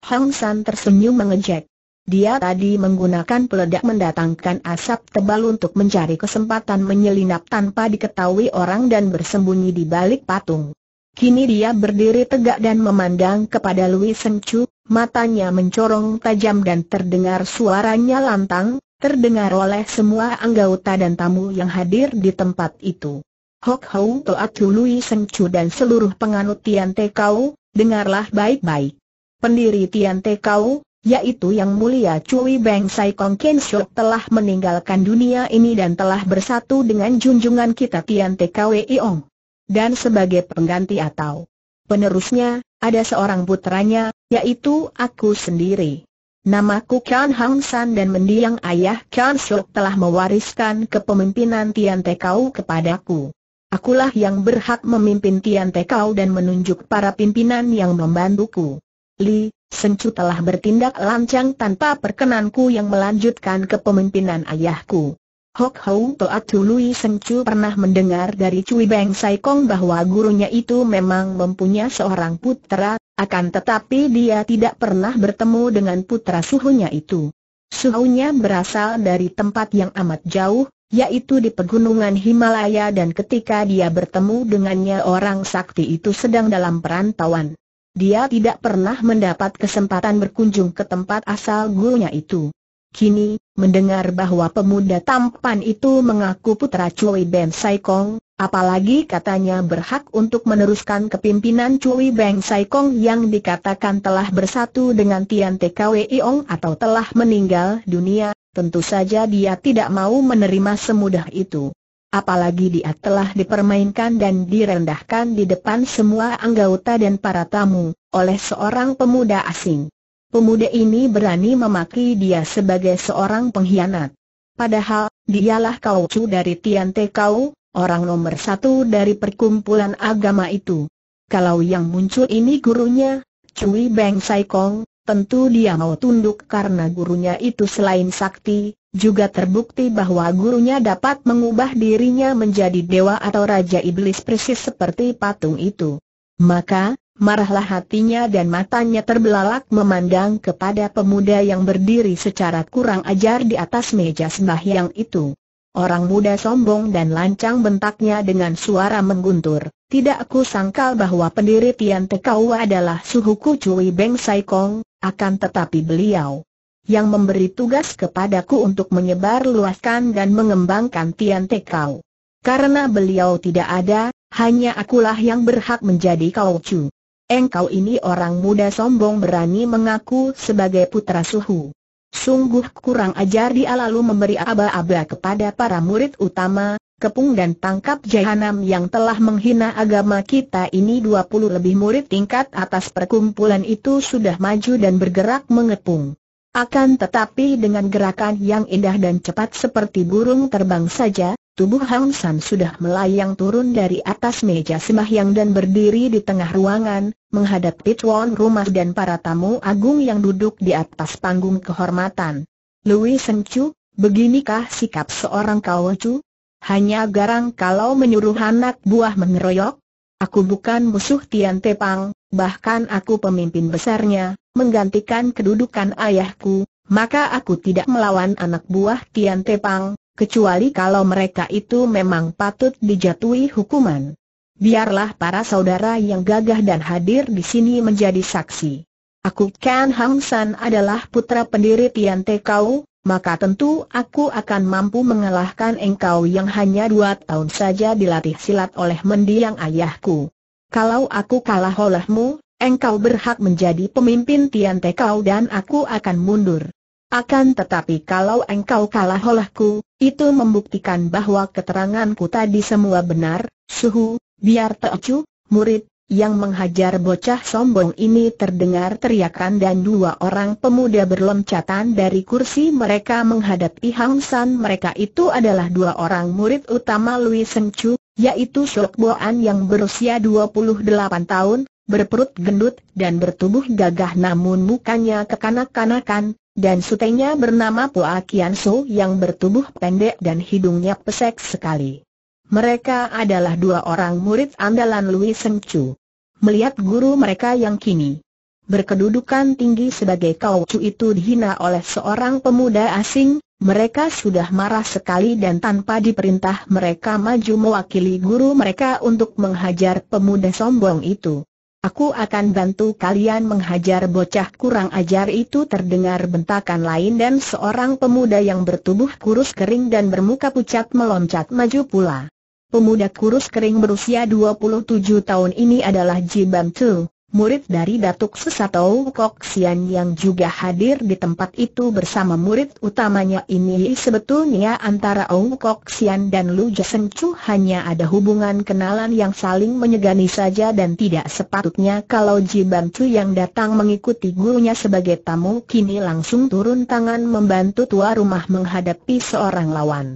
Hong San tersenyum mengejek. Dia tadi menggunakan peledak mendatangkan asap tebal untuk mencari kesempatan menyelinap tanpa diketahui orang dan bersembunyi di balik patung. Kini dia berdiri tegak dan memandang kepada Louis Sengchu, matanya mencorong tajam dan terdengar suaranya lantang, terdengar oleh semua anggota dan tamu yang hadir di tempat itu. Hok Hou Toat Lui Seng Chu dan seluruh penganut Tian Te Kau, dengarlah baik-baik. Pendiri Tian Te Kau, yaitu Yang Mulia Cui Beng Sai Kong Ken Shou telah meninggalkan dunia ini dan telah bersatu dengan junjungan kita Tian Te Kwe Ong. Dan sebagai pengganti atau penerusnya, ada seorang putranya, yaitu aku sendiri. Namaku Kan Hang San dan mendiang ayah Kan Shok telah mewariskan kepemimpinan Tian Te Kau kepadaku. Akulah yang berhak memimpin Tian Te Kau dan menunjuk para pimpinan yang membantuku. Li, Sencu telah bertindak lancang tanpa perkenanku yang melanjutkan kepemimpinan ayahku. Hok Hou Toat Lui Sencu pernah mendengar dari Cui Beng Sai Kong bahwa gurunya itu memang mempunyai seorang putra, akan tetapi dia tidak pernah bertemu dengan putra suhunya itu. Suhunya berasal dari tempat yang amat jauh, yaitu di pegunungan Himalaya dan ketika dia bertemu dengannya orang sakti itu sedang dalam perantauan. Dia tidak pernah mendapat kesempatan berkunjung ke tempat asal gurunya itu. Kini, mendengar bahwa pemuda tampan itu mengaku putra Cui Ben Saikong, Apalagi katanya berhak untuk meneruskan kepimpinan Cui Beng Sai Kong yang dikatakan telah bersatu dengan Tian TKWI Ong atau telah meninggal dunia, tentu saja dia tidak mau menerima semudah itu. Apalagi dia telah dipermainkan dan direndahkan di depan semua anggota dan para tamu, oleh seorang pemuda asing. Pemuda ini berani memaki dia sebagai seorang pengkhianat. Padahal, dialah kau cu dari Tian Kau orang nomor satu dari perkumpulan agama itu. Kalau yang muncul ini gurunya, Cui Beng Sai Kong, tentu dia mau tunduk karena gurunya itu selain sakti, juga terbukti bahwa gurunya dapat mengubah dirinya menjadi dewa atau raja iblis persis seperti patung itu. Maka, Marahlah hatinya dan matanya terbelalak memandang kepada pemuda yang berdiri secara kurang ajar di atas meja sembahyang itu. Orang muda sombong dan lancang bentaknya dengan suara mengguntur. Tidak aku sangkal bahwa pendiri Tian Tekau adalah suhuku Cui Beng Sai Kong, akan tetapi beliau yang memberi tugas kepadaku untuk menyebar luaskan dan mengembangkan Tian Tekau. Karena beliau tidak ada, hanya akulah yang berhak menjadi Kau Chu. Engkau ini orang muda sombong berani mengaku sebagai putra suhu. Sungguh kurang ajar dia lalu memberi aba-aba kepada para murid utama, kepung dan tangkap jahanam yang telah menghina agama kita ini 20 lebih murid tingkat atas perkumpulan itu sudah maju dan bergerak mengepung. Akan tetapi dengan gerakan yang indah dan cepat seperti burung terbang saja, Tubuh Hang San sudah melayang turun dari atas meja sembahyang dan berdiri di tengah ruangan, menghadapi tuan rumah dan para tamu agung yang duduk di atas panggung kehormatan. Louis Chu, beginikah sikap seorang Chu? Hanya garang kalau menyuruh anak buah mengeroyok? Aku bukan musuh Tian Te Pang, bahkan aku pemimpin besarnya, menggantikan kedudukan ayahku, maka aku tidak melawan anak buah Tian Te Pang kecuali kalau mereka itu memang patut dijatuhi hukuman. Biarlah para saudara yang gagah dan hadir di sini menjadi saksi. Aku Kan Hang San adalah putra pendiri Tian Te Kau, maka tentu aku akan mampu mengalahkan engkau yang hanya dua tahun saja dilatih silat oleh mendiang ayahku. Kalau aku kalah olehmu, engkau berhak menjadi pemimpin Tian Te Kau dan aku akan mundur. Akan tetapi kalau engkau kalah olehku, itu membuktikan bahwa keteranganku tadi semua benar, suhu, biar Teocu, murid, yang menghajar bocah sombong ini terdengar teriakan dan dua orang pemuda berloncatan dari kursi mereka menghadapi Hang San mereka itu adalah dua orang murid utama Lui Seng Chu, yaitu Shok Boan yang berusia 28 tahun, berperut gendut dan bertubuh gagah namun mukanya kekanak-kanakan, dan sutenya bernama Poa Kian yang bertubuh pendek dan hidungnya pesek sekali. Mereka adalah dua orang murid andalan Louis Seng Chu. Melihat guru mereka yang kini berkedudukan tinggi sebagai kau Chu itu dihina oleh seorang pemuda asing, mereka sudah marah sekali dan tanpa diperintah mereka maju mewakili guru mereka untuk menghajar pemuda sombong itu. Aku akan bantu kalian menghajar bocah kurang ajar itu terdengar bentakan lain dan seorang pemuda yang bertubuh kurus kering dan bermuka pucat meloncat maju pula. Pemuda kurus kering berusia 27 tahun ini adalah Ji Bam Tu murid dari Datuk Sesatou Kok Sian yang juga hadir di tempat itu bersama murid utamanya ini sebetulnya antara Ong Kok Sian dan Lu Jasen hanya ada hubungan kenalan yang saling menyegani saja dan tidak sepatutnya kalau Ji Ban yang datang mengikuti gurunya sebagai tamu kini langsung turun tangan membantu tua rumah menghadapi seorang lawan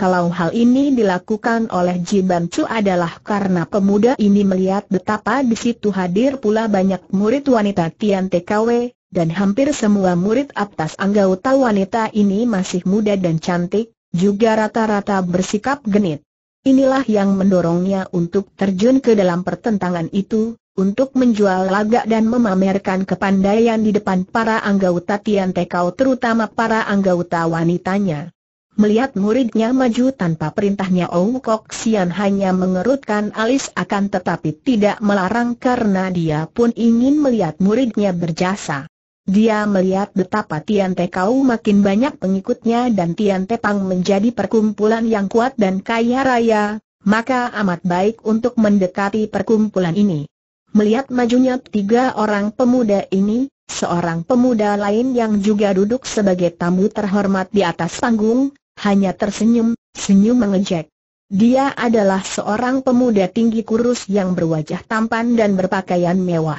kalau hal ini dilakukan oleh Jiban Chu adalah karena pemuda ini melihat betapa di situ hadir pula banyak murid wanita Tian TKW, dan hampir semua murid atas anggota wanita ini masih muda dan cantik, juga rata-rata bersikap genit. Inilah yang mendorongnya untuk terjun ke dalam pertentangan itu, untuk menjual laga dan memamerkan kepandaian di depan para anggota Tian TKW terutama para anggota wanitanya. Melihat muridnya maju tanpa perintahnya Ong Kok Sian hanya mengerutkan alis akan tetapi tidak melarang karena dia pun ingin melihat muridnya berjasa. Dia melihat betapa Tian Te Kau makin banyak pengikutnya dan Tian Te Pang menjadi perkumpulan yang kuat dan kaya raya, maka amat baik untuk mendekati perkumpulan ini. Melihat majunya tiga orang pemuda ini, seorang pemuda lain yang juga duduk sebagai tamu terhormat di atas panggung, hanya tersenyum, senyum mengejek. Dia adalah seorang pemuda tinggi kurus yang berwajah tampan dan berpakaian mewah.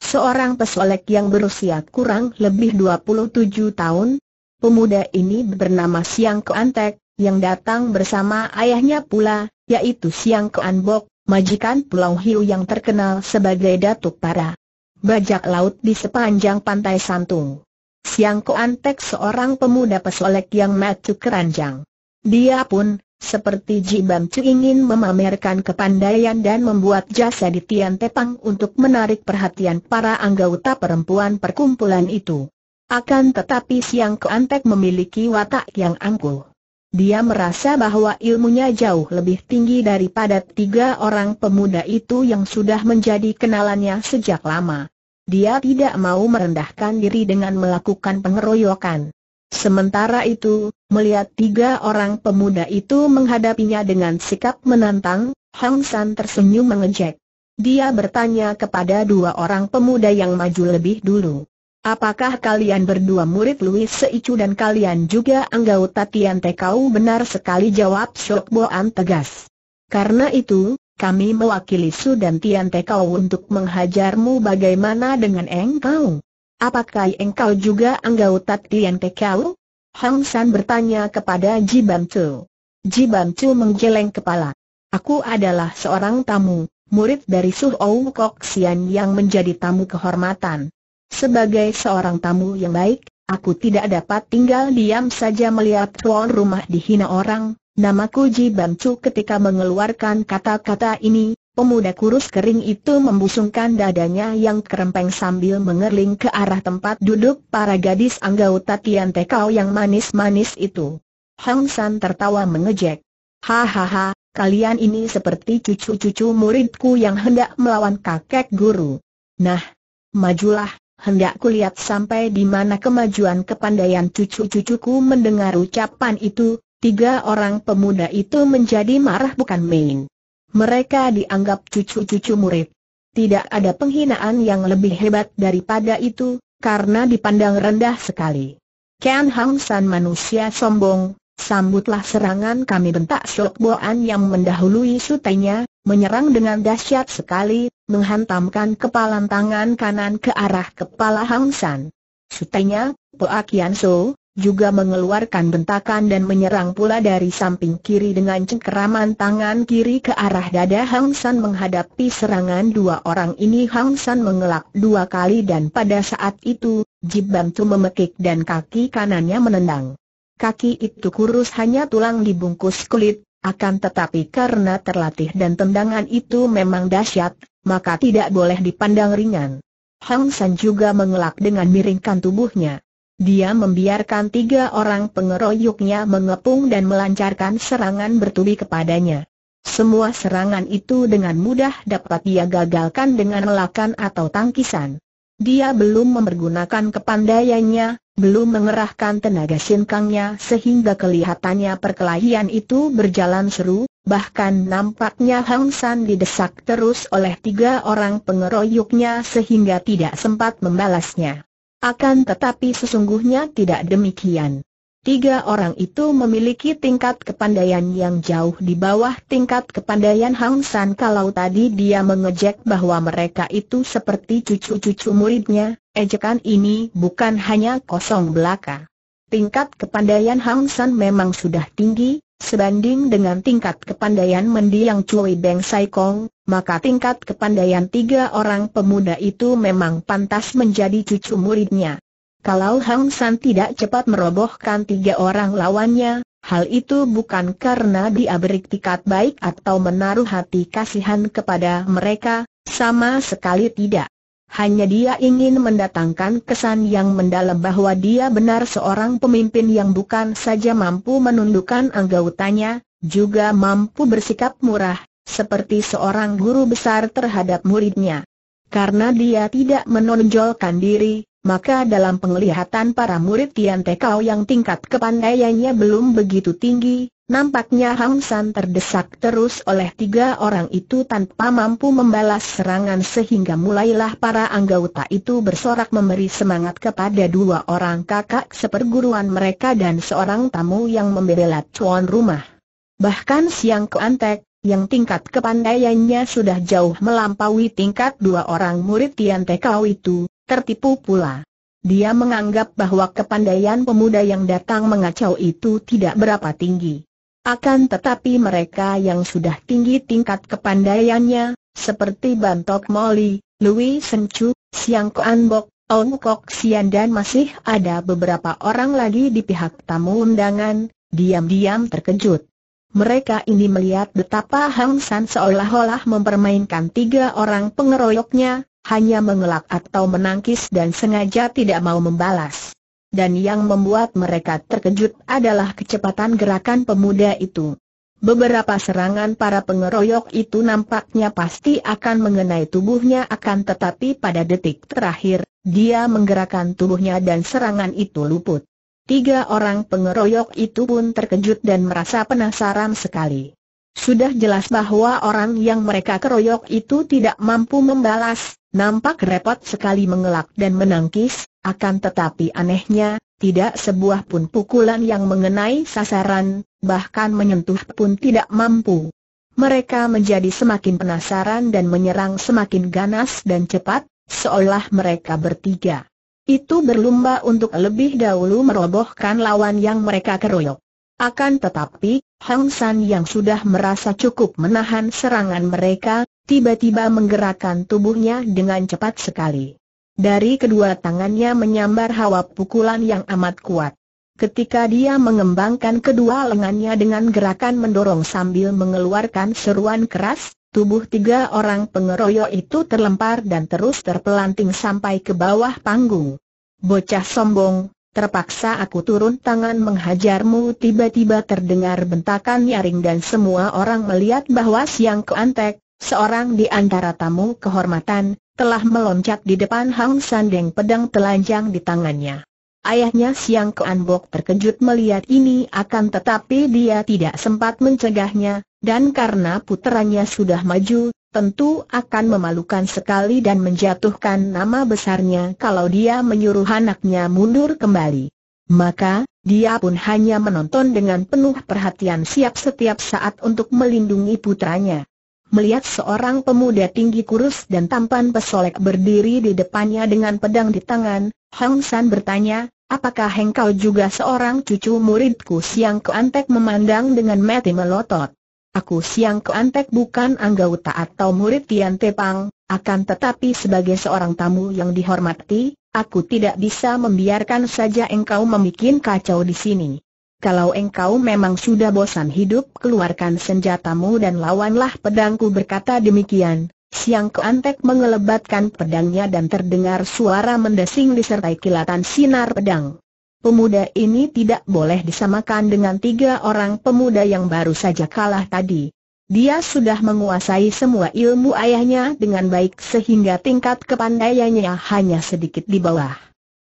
Seorang pesolek yang berusia kurang lebih 27 tahun, pemuda ini bernama Siang Keantek, yang datang bersama ayahnya pula, yaitu Siang Keanbok, majikan Pulau Hiu yang terkenal sebagai Datuk Para Bajak Laut di sepanjang Pantai Santung. Siang Koantek seorang pemuda pesolek yang matu keranjang. Dia pun, seperti Ji Bam cu ingin memamerkan kepandaian dan membuat jasa di Tian Tepang untuk menarik perhatian para anggota perempuan perkumpulan itu. Akan tetapi Siang Koantek memiliki watak yang angkuh. Dia merasa bahwa ilmunya jauh lebih tinggi daripada tiga orang pemuda itu yang sudah menjadi kenalannya sejak lama. Dia tidak mau merendahkan diri dengan melakukan pengeroyokan. Sementara itu, melihat tiga orang pemuda itu menghadapinya dengan sikap menantang, Hang San tersenyum mengejek. Dia bertanya kepada dua orang pemuda yang maju lebih dulu. Apakah kalian berdua murid Louis Seicu dan kalian juga anggota Tian Tekau benar sekali jawab Shok Boan tegas. Karena itu, kami mewakili Su dan Tian Tekau untuk menghajarmu bagaimana dengan engkau? Apakah engkau juga anggota Tian Tekau? Hang San bertanya kepada Ji Bantu. Ji Bantu menggeleng kepala. Aku adalah seorang tamu, murid dari Su Ou Kok Sian yang menjadi tamu kehormatan. Sebagai seorang tamu yang baik, Aku tidak dapat tinggal diam saja melihat tuan rumah dihina orang, Namaku Ji Bamcu ketika mengeluarkan kata-kata ini, pemuda kurus kering itu membusungkan dadanya yang kerempeng sambil mengerling ke arah tempat duduk para gadis anggota Tian Tekau yang manis-manis itu. Hang San tertawa mengejek. Hahaha, kalian ini seperti cucu-cucu muridku yang hendak melawan kakek guru. Nah, majulah, hendak kulihat sampai di mana kemajuan kepandaian cucu-cucuku mendengar ucapan itu, Tiga orang pemuda itu menjadi marah bukan main. Mereka dianggap cucu-cucu murid. Tidak ada penghinaan yang lebih hebat daripada itu, karena dipandang rendah sekali. Ken Hang San manusia sombong, sambutlah serangan kami bentak Sok Boan yang mendahului sutenya, menyerang dengan dahsyat sekali, menghantamkan kepalan tangan kanan ke arah kepala Hang San. Sutenya, Poa Kian So, juga mengeluarkan bentakan dan menyerang pula dari samping kiri dengan cengkeraman tangan kiri ke arah dada Hang San menghadapi serangan dua orang ini Hang San mengelak dua kali dan pada saat itu, Jib Bantu memekik dan kaki kanannya menendang. Kaki itu kurus hanya tulang dibungkus kulit, akan tetapi karena terlatih dan tendangan itu memang dahsyat, maka tidak boleh dipandang ringan. Hang San juga mengelak dengan miringkan tubuhnya dia membiarkan tiga orang pengeroyoknya mengepung dan melancarkan serangan bertubi kepadanya. Semua serangan itu dengan mudah dapat dia gagalkan dengan lelakan atau tangkisan. Dia belum mempergunakan kepandaiannya, belum mengerahkan tenaga sinkangnya sehingga kelihatannya perkelahian itu berjalan seru, bahkan nampaknya Hang San didesak terus oleh tiga orang pengeroyoknya sehingga tidak sempat membalasnya. Akan tetapi sesungguhnya tidak demikian. Tiga orang itu memiliki tingkat kepandaian yang jauh di bawah tingkat kepandaian Hang San kalau tadi dia mengejek bahwa mereka itu seperti cucu-cucu muridnya, ejekan ini bukan hanya kosong belaka. Tingkat kepandaian Hang San memang sudah tinggi, Sebanding dengan tingkat kepandaian mendiang Cui Beng Sai Kong, maka tingkat kepandaian tiga orang pemuda itu memang pantas menjadi cucu muridnya. Kalau Hang San tidak cepat merobohkan tiga orang lawannya, hal itu bukan karena dia beriktikat baik atau menaruh hati kasihan kepada mereka, sama sekali tidak hanya dia ingin mendatangkan kesan yang mendalam bahwa dia benar seorang pemimpin yang bukan saja mampu menundukkan anggotanya, juga mampu bersikap murah, seperti seorang guru besar terhadap muridnya. Karena dia tidak menonjolkan diri, maka dalam penglihatan para murid Tian Tekau yang tingkat kepandaiannya belum begitu tinggi, nampaknya Hang San terdesak terus oleh tiga orang itu tanpa mampu membalas serangan sehingga mulailah para anggota itu bersorak memberi semangat kepada dua orang kakak seperguruan mereka dan seorang tamu yang membela tuan rumah. Bahkan Siang Antek, yang tingkat kepandaiannya sudah jauh melampaui tingkat dua orang murid Tian Tekau itu, tertipu pula. Dia menganggap bahwa kepandaian pemuda yang datang mengacau itu tidak berapa tinggi. Akan tetapi mereka yang sudah tinggi tingkat kepandaiannya, seperti Bantok Moli, Louis Sencu, Siang Koan Bok, Ong Kok Sian dan masih ada beberapa orang lagi di pihak tamu undangan, diam-diam terkejut. Mereka ini melihat betapa Hang San seolah-olah mempermainkan tiga orang pengeroyoknya, hanya mengelak atau menangkis dan sengaja tidak mau membalas. Dan yang membuat mereka terkejut adalah kecepatan gerakan pemuda itu. Beberapa serangan para pengeroyok itu nampaknya pasti akan mengenai tubuhnya akan tetapi pada detik terakhir, dia menggerakkan tubuhnya dan serangan itu luput. Tiga orang pengeroyok itu pun terkejut dan merasa penasaran sekali. Sudah jelas bahwa orang yang mereka keroyok itu tidak mampu membalas, Nampak repot sekali mengelak dan menangkis, akan tetapi anehnya, tidak sebuah pun pukulan yang mengenai sasaran, bahkan menyentuh pun tidak mampu. Mereka menjadi semakin penasaran dan menyerang semakin ganas dan cepat, seolah mereka bertiga. Itu berlumba untuk lebih dahulu merobohkan lawan yang mereka keroyok. Akan tetapi, Hang San yang sudah merasa cukup menahan serangan mereka, tiba-tiba menggerakkan tubuhnya dengan cepat sekali. Dari kedua tangannya menyambar hawa pukulan yang amat kuat. Ketika dia mengembangkan kedua lengannya dengan gerakan mendorong sambil mengeluarkan seruan keras, tubuh tiga orang pengeroyok itu terlempar dan terus terpelanting sampai ke bawah panggung. Bocah sombong, Terpaksa aku turun tangan menghajarmu tiba-tiba terdengar bentakan nyaring dan semua orang melihat bahwa Siang Keantek, seorang di antara tamu kehormatan, telah meloncat di depan Hang Sandeng pedang telanjang di tangannya. Ayahnya Siang Keanbok Bok terkejut melihat ini akan tetapi dia tidak sempat mencegahnya, dan karena puterannya sudah maju, tentu akan memalukan sekali dan menjatuhkan nama besarnya kalau dia menyuruh anaknya mundur kembali. Maka, dia pun hanya menonton dengan penuh perhatian siap setiap saat untuk melindungi putranya. Melihat seorang pemuda tinggi kurus dan tampan pesolek berdiri di depannya dengan pedang di tangan, Hong San bertanya, apakah engkau juga seorang cucu muridku siang keantek memandang dengan mati melotot? Aku siang ke Antek bukan anggota atau murid Tian Tepang, akan tetapi sebagai seorang tamu yang dihormati, aku tidak bisa membiarkan saja engkau membuat kacau di sini. Kalau engkau memang sudah bosan hidup, keluarkan senjatamu dan lawanlah pedangku berkata demikian. Siang Antek mengelebatkan pedangnya dan terdengar suara mendesing disertai kilatan sinar pedang pemuda ini tidak boleh disamakan dengan tiga orang pemuda yang baru saja kalah tadi. Dia sudah menguasai semua ilmu ayahnya dengan baik sehingga tingkat kepandaiannya hanya sedikit di bawah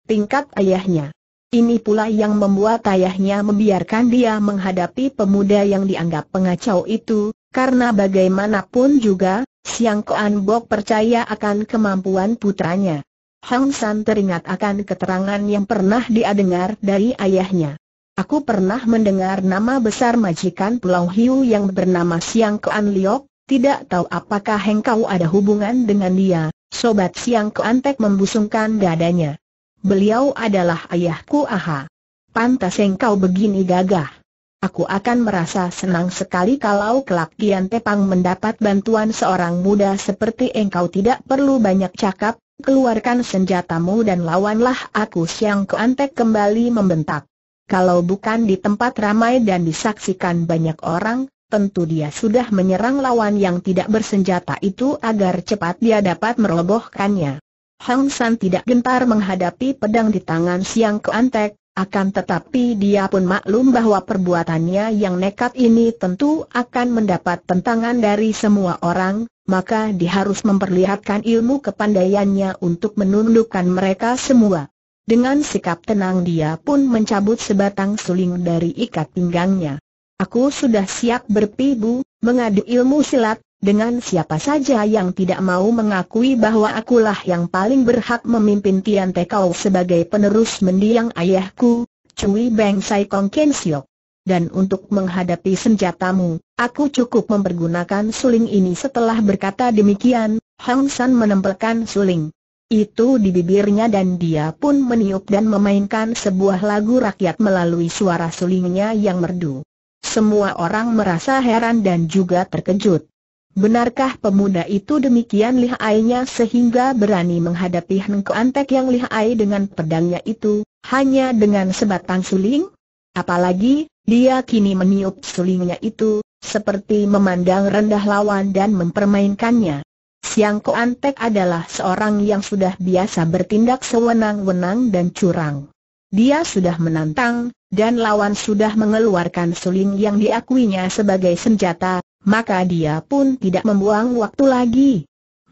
tingkat ayahnya. Ini pula yang membuat ayahnya membiarkan dia menghadapi pemuda yang dianggap pengacau itu, karena bagaimanapun juga, Siang Koan Bok percaya akan kemampuan putranya. Hang San teringat akan keterangan yang pernah dia dengar dari ayahnya. Aku pernah mendengar nama besar majikan Pulau Hiu yang bernama Siang Kean Liok, tidak tahu apakah hengkau ada hubungan dengan dia, Sobat Siang Kean Tek membusungkan dadanya. Beliau adalah ayahku Aha. Pantas engkau begini gagah. Aku akan merasa senang sekali kalau kelak Kian Tepang mendapat bantuan seorang muda seperti engkau tidak perlu banyak cakap, keluarkan senjatamu dan lawanlah aku Siang Keantek kembali membentak. Kalau bukan di tempat ramai dan disaksikan banyak orang, tentu dia sudah menyerang lawan yang tidak bersenjata itu agar cepat dia dapat merobohkannya. Hang San tidak gentar menghadapi pedang di tangan Siang Keantek, akan tetapi dia pun maklum bahwa perbuatannya yang nekat ini tentu akan mendapat tentangan dari semua orang, maka dia harus memperlihatkan ilmu kepandaiannya untuk menundukkan mereka semua. Dengan sikap tenang dia pun mencabut sebatang suling dari ikat pinggangnya. Aku sudah siap berpibu, mengadu ilmu silat, dengan siapa saja yang tidak mau mengakui bahwa akulah yang paling berhak memimpin Tian Tekau sebagai penerus mendiang ayahku, Cui Beng Sai Kong Kensiok dan untuk menghadapi senjatamu, aku cukup mempergunakan suling ini Setelah berkata demikian, Hang San menempelkan suling itu di bibirnya dan dia pun meniup dan memainkan sebuah lagu rakyat melalui suara sulingnya yang merdu. Semua orang merasa heran dan juga terkejut. Benarkah pemuda itu demikian lihainya sehingga berani menghadapi Heng Antek yang lihai dengan pedangnya itu, hanya dengan sebatang suling? Apalagi, dia kini meniup sulingnya itu, seperti memandang rendah lawan dan mempermainkannya. Siang Koantek adalah seorang yang sudah biasa bertindak sewenang-wenang dan curang. Dia sudah menantang, dan lawan sudah mengeluarkan suling yang diakuinya sebagai senjata, maka dia pun tidak membuang waktu lagi.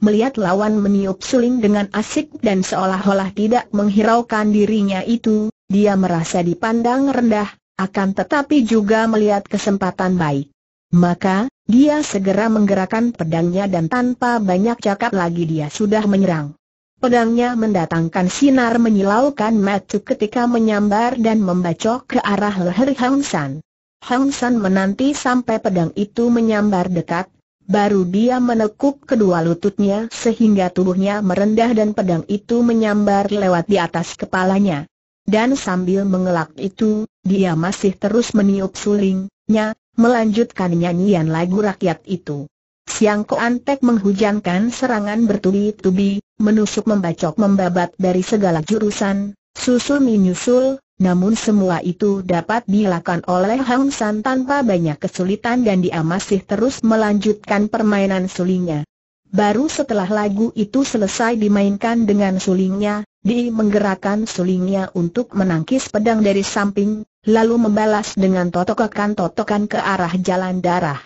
Melihat lawan meniup suling dengan asik dan seolah-olah tidak menghiraukan dirinya itu, dia merasa dipandang rendah, akan tetapi juga melihat kesempatan baik. Maka, dia segera menggerakkan pedangnya dan tanpa banyak cakap lagi dia sudah menyerang. Pedangnya mendatangkan sinar menyilaukan matu ketika menyambar dan membacok ke arah leher Hang San. Hang San menanti sampai pedang itu menyambar dekat, baru dia menekuk kedua lututnya sehingga tubuhnya merendah dan pedang itu menyambar lewat di atas kepalanya. Dan sambil mengelak itu, dia masih terus meniup sulingnya, melanjutkan nyanyian lagu rakyat itu. Siang Koantek menghujankan serangan bertubi-tubi, menusuk membacok membabat dari segala jurusan, susul menyusul, namun semua itu dapat dilakukan oleh Hang San tanpa banyak kesulitan dan dia masih terus melanjutkan permainan sulingnya. Baru setelah lagu itu selesai dimainkan dengan sulingnya, di menggerakkan sulingnya untuk menangkis pedang dari samping, lalu membalas dengan totokan-totokan ke arah jalan darah.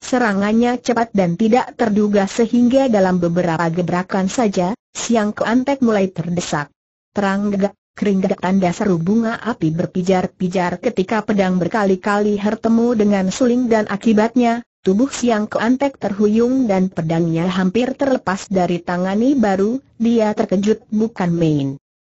Serangannya cepat dan tidak terduga sehingga dalam beberapa gebrakan saja, siang keantek mulai terdesak. Terang gegak, kering gegak tanda seru bunga api berpijar-pijar ketika pedang berkali-kali bertemu dengan suling dan akibatnya, Tubuh Siang Keantek terhuyung dan pedangnya hampir terlepas dari tangani baru, dia terkejut bukan main.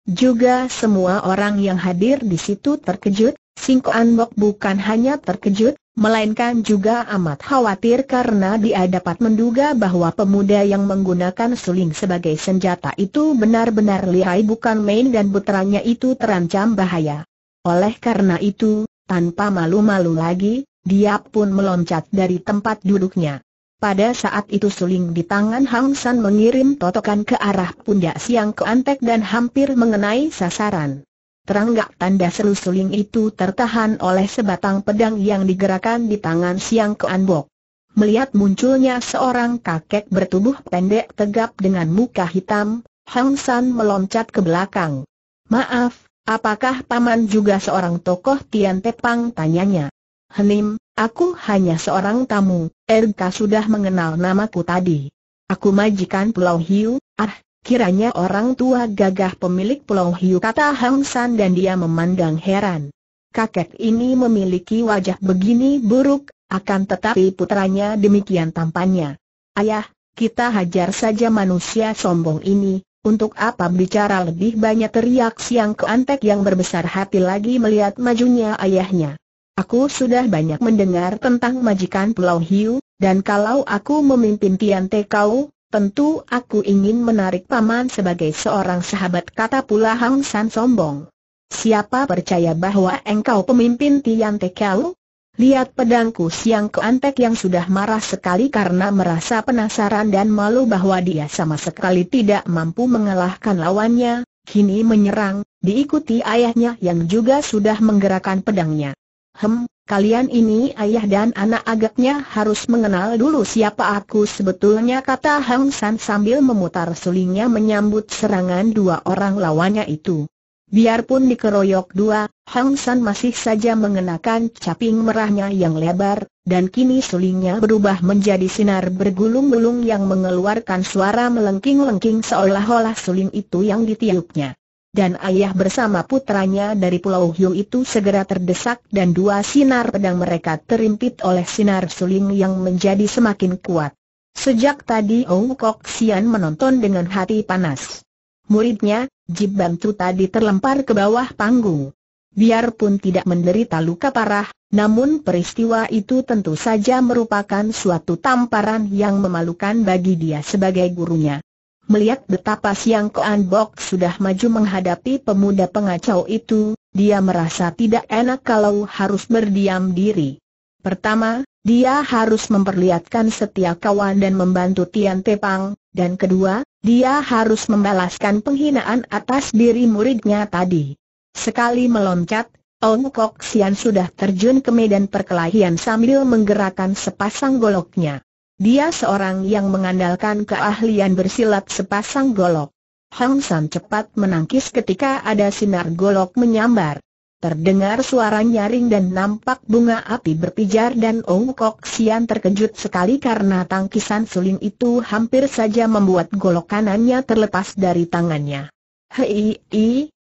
Juga semua orang yang hadir di situ terkejut, Singkoan Bok bukan hanya terkejut, melainkan juga amat khawatir karena dia dapat menduga bahwa pemuda yang menggunakan suling sebagai senjata itu benar-benar lihai bukan main dan putranya itu terancam bahaya. Oleh karena itu, tanpa malu-malu lagi, dia pun meloncat dari tempat duduknya. Pada saat itu suling di tangan Hang San mengirim totokan ke arah pundak siang ke antek dan hampir mengenai sasaran. Teranggak tanda seru suling itu tertahan oleh sebatang pedang yang digerakkan di tangan Siang ke anbok. Melihat munculnya seorang kakek bertubuh pendek tegap dengan muka hitam, Hang San meloncat ke belakang. Maaf, apakah paman juga seorang tokoh Tian Tepang tanyanya. Henim, aku hanya seorang tamu, Erka sudah mengenal namaku tadi. Aku majikan Pulau Hiu, ah, kiranya orang tua gagah pemilik Pulau Hiu kata Hang San dan dia memandang heran. Kakek ini memiliki wajah begini buruk, akan tetapi putranya demikian tampannya. Ayah, kita hajar saja manusia sombong ini, untuk apa bicara lebih banyak teriak siang keantek yang berbesar hati lagi melihat majunya ayahnya. Aku sudah banyak mendengar tentang majikan Pulau Hiu, dan kalau aku memimpin Tian Te Kau, tentu aku ingin menarik paman sebagai seorang sahabat kata pula Hang San sombong. Siapa percaya bahwa engkau pemimpin Tian Te Kau? Lihat pedangku siang ke antek yang sudah marah sekali karena merasa penasaran dan malu bahwa dia sama sekali tidak mampu mengalahkan lawannya, kini menyerang, diikuti ayahnya yang juga sudah menggerakkan pedangnya. Hem, kalian ini ayah dan anak agaknya harus mengenal dulu siapa aku sebetulnya kata Hang San sambil memutar sulingnya menyambut serangan dua orang lawannya itu. Biarpun dikeroyok dua, Hang San masih saja mengenakan caping merahnya yang lebar, dan kini sulingnya berubah menjadi sinar bergulung-gulung yang mengeluarkan suara melengking-lengking seolah-olah suling itu yang ditiupnya dan ayah bersama putranya dari Pulau Hiu itu segera terdesak dan dua sinar pedang mereka terimpit oleh sinar suling yang menjadi semakin kuat. Sejak tadi Ong Kok Sian menonton dengan hati panas. Muridnya, Jib Bantu tadi terlempar ke bawah panggung. Biarpun tidak menderita luka parah, namun peristiwa itu tentu saja merupakan suatu tamparan yang memalukan bagi dia sebagai gurunya. Melihat betapa Siang Koan Bok sudah maju menghadapi pemuda pengacau itu, dia merasa tidak enak kalau harus berdiam diri. Pertama, dia harus memperlihatkan setia kawan dan membantu Tian Tepang, dan kedua, dia harus membalaskan penghinaan atas diri muridnya tadi. Sekali meloncat, Ong Kok Sian sudah terjun ke medan perkelahian sambil menggerakkan sepasang goloknya. Dia seorang yang mengandalkan keahlian bersilat sepasang golok. Hang San cepat menangkis ketika ada sinar golok menyambar. Terdengar suara nyaring dan nampak bunga api berpijar dan Ong Kok Sian terkejut sekali karena tangkisan suling itu hampir saja membuat golok kanannya terlepas dari tangannya. Hei,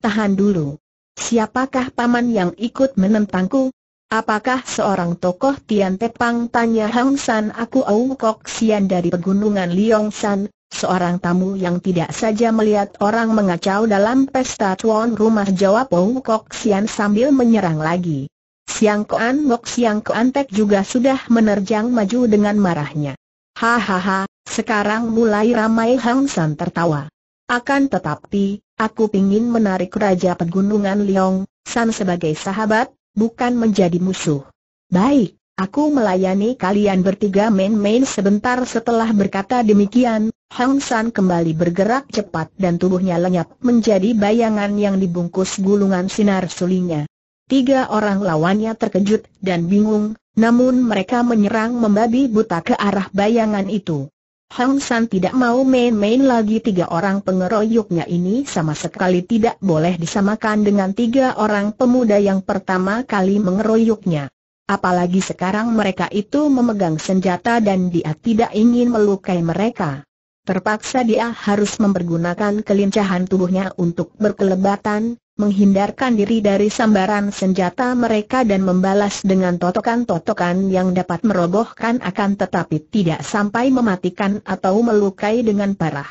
tahan dulu. Siapakah paman yang ikut menentangku? Apakah seorang tokoh Tian Tepang tanya Hang San aku Au Kok Sian dari pegunungan Liong San, seorang tamu yang tidak saja melihat orang mengacau dalam pesta tuan rumah jawab Au Kok Sian sambil menyerang lagi. Siang Koan Mok Siang Koan Tek juga sudah menerjang maju dengan marahnya. Hahaha, sekarang mulai ramai Hang San tertawa. Akan tetapi, aku ingin menarik Raja Pegunungan Liong San sebagai sahabat, bukan menjadi musuh. Baik, aku melayani kalian bertiga main-main sebentar setelah berkata demikian, Hang San kembali bergerak cepat dan tubuhnya lenyap menjadi bayangan yang dibungkus gulungan sinar sulinya. Tiga orang lawannya terkejut dan bingung, namun mereka menyerang membabi buta ke arah bayangan itu. Hong San tidak mau main-main lagi tiga orang pengeroyoknya ini sama sekali tidak boleh disamakan dengan tiga orang pemuda yang pertama kali mengeroyoknya. Apalagi sekarang mereka itu memegang senjata dan dia tidak ingin melukai mereka. Terpaksa dia harus mempergunakan kelincahan tubuhnya untuk berkelebatan, menghindarkan diri dari sambaran senjata mereka dan membalas dengan totokan-totokan yang dapat merobohkan akan tetapi tidak sampai mematikan atau melukai dengan parah.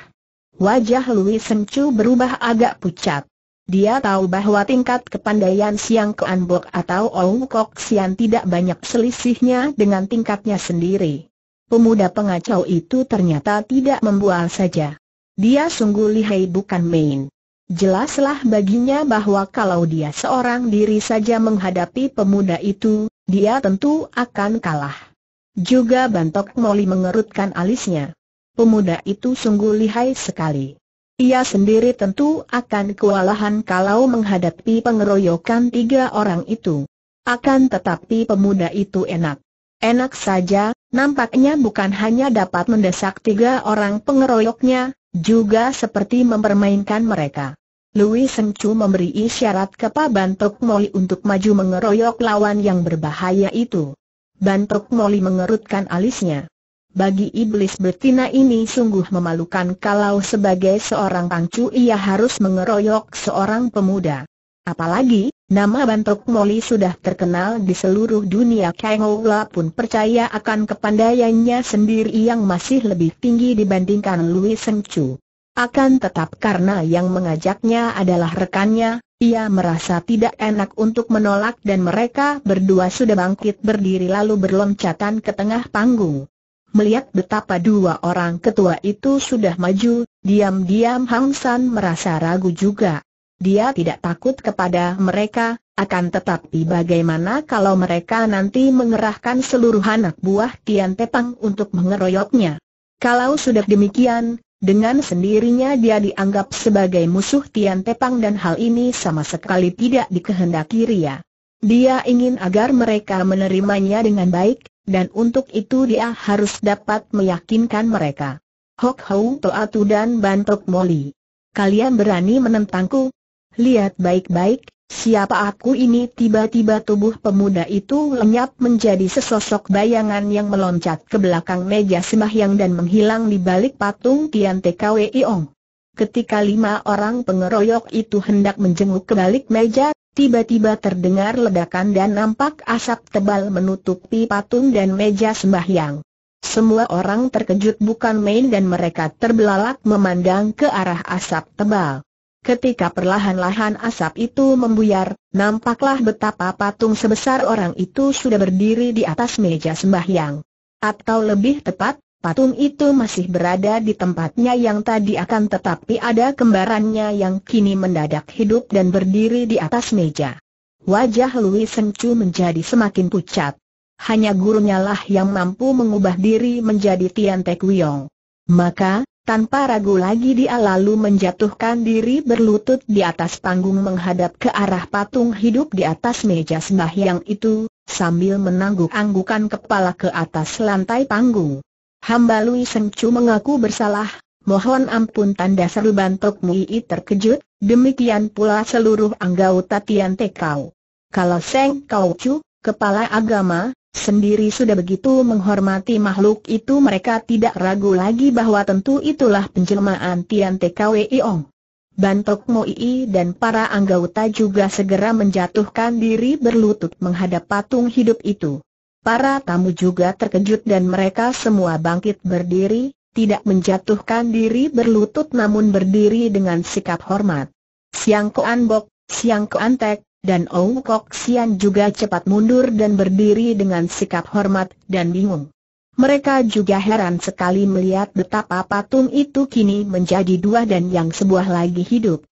Wajah Louis Sencu berubah agak pucat. Dia tahu bahwa tingkat kepandaian Siang Keanbok Bok atau Ong Kok Sian tidak banyak selisihnya dengan tingkatnya sendiri. Pemuda pengacau itu ternyata tidak membual saja. Dia sungguh lihai bukan main. Jelaslah baginya bahwa kalau dia seorang diri saja menghadapi pemuda itu, dia tentu akan kalah. Juga Bantok Moli mengerutkan alisnya. Pemuda itu sungguh lihai sekali. Ia sendiri tentu akan kewalahan kalau menghadapi pengeroyokan tiga orang itu. Akan tetapi pemuda itu enak. Enak saja, nampaknya bukan hanya dapat mendesak tiga orang pengeroyoknya, juga seperti mempermainkan mereka. Louis Sencu memberi isyarat kepada Pak Bantok Moli untuk maju mengeroyok lawan yang berbahaya itu. Bantok Moli mengerutkan alisnya. Bagi iblis betina ini sungguh memalukan kalau sebagai seorang pangcu ia harus mengeroyok seorang pemuda. Apalagi, nama Bantok Moli sudah terkenal di seluruh dunia Kang Ola pun percaya akan kepandaiannya sendiri yang masih lebih tinggi dibandingkan Louis Seng Chu. Akan tetap karena yang mengajaknya adalah rekannya, ia merasa tidak enak untuk menolak dan mereka berdua sudah bangkit berdiri lalu berloncatan ke tengah panggung. Melihat betapa dua orang ketua itu sudah maju, diam-diam Hang San merasa ragu juga. Dia tidak takut kepada mereka, akan tetapi bagaimana kalau mereka nanti mengerahkan seluruh anak buah Tian Tepang untuk mengeroyoknya? Kalau sudah demikian, dengan sendirinya dia dianggap sebagai musuh Tian Tepang dan hal ini sama sekali tidak dikehendaki Ria. Dia ingin agar mereka menerimanya dengan baik, dan untuk itu dia harus dapat meyakinkan mereka. Hok Hou Toatu dan Bantok Moli. Kalian berani menentangku, Lihat baik-baik, siapa aku ini tiba-tiba tubuh pemuda itu lenyap menjadi sesosok bayangan yang meloncat ke belakang meja sembahyang dan menghilang di balik patung Tian TKW Iong. Ketika lima orang pengeroyok itu hendak menjenguk ke balik meja, tiba-tiba terdengar ledakan dan nampak asap tebal menutupi patung dan meja sembahyang. Semua orang terkejut bukan main dan mereka terbelalak memandang ke arah asap tebal. Ketika perlahan-lahan asap itu membuyar, nampaklah betapa patung sebesar orang itu sudah berdiri di atas meja sembahyang. Atau lebih tepat, patung itu masih berada di tempatnya yang tadi akan tetapi ada kembarannya yang kini mendadak hidup dan berdiri di atas meja. Wajah Louis Sengcu menjadi semakin pucat. Hanya gurunya lah yang mampu mengubah diri menjadi Tian Tek Wiong. Maka, tanpa ragu lagi dia lalu menjatuhkan diri berlutut di atas panggung menghadap ke arah patung hidup di atas meja sembahyang itu, sambil menangguk-anggukan kepala ke atas lantai panggung. Hamba Lui Sengcu mengaku bersalah, mohon ampun tanda seru bantok Mui terkejut, demikian pula seluruh anggota Tian Tekau. Kalau Seng Kau Cu, kepala agama, sendiri sudah begitu menghormati makhluk itu mereka tidak ragu lagi bahwa tentu itulah penjelmaan Tian TKW Iong. Bantok Moi dan para anggota juga segera menjatuhkan diri berlutut menghadap patung hidup itu. Para tamu juga terkejut dan mereka semua bangkit berdiri, tidak menjatuhkan diri berlutut namun berdiri dengan sikap hormat. Siang Koan Bok, Siang Koan Tek, dan Ou Kok Sian juga cepat mundur dan berdiri dengan sikap hormat dan bingung. Mereka juga heran sekali melihat betapa patung itu kini menjadi dua dan yang sebuah lagi hidup.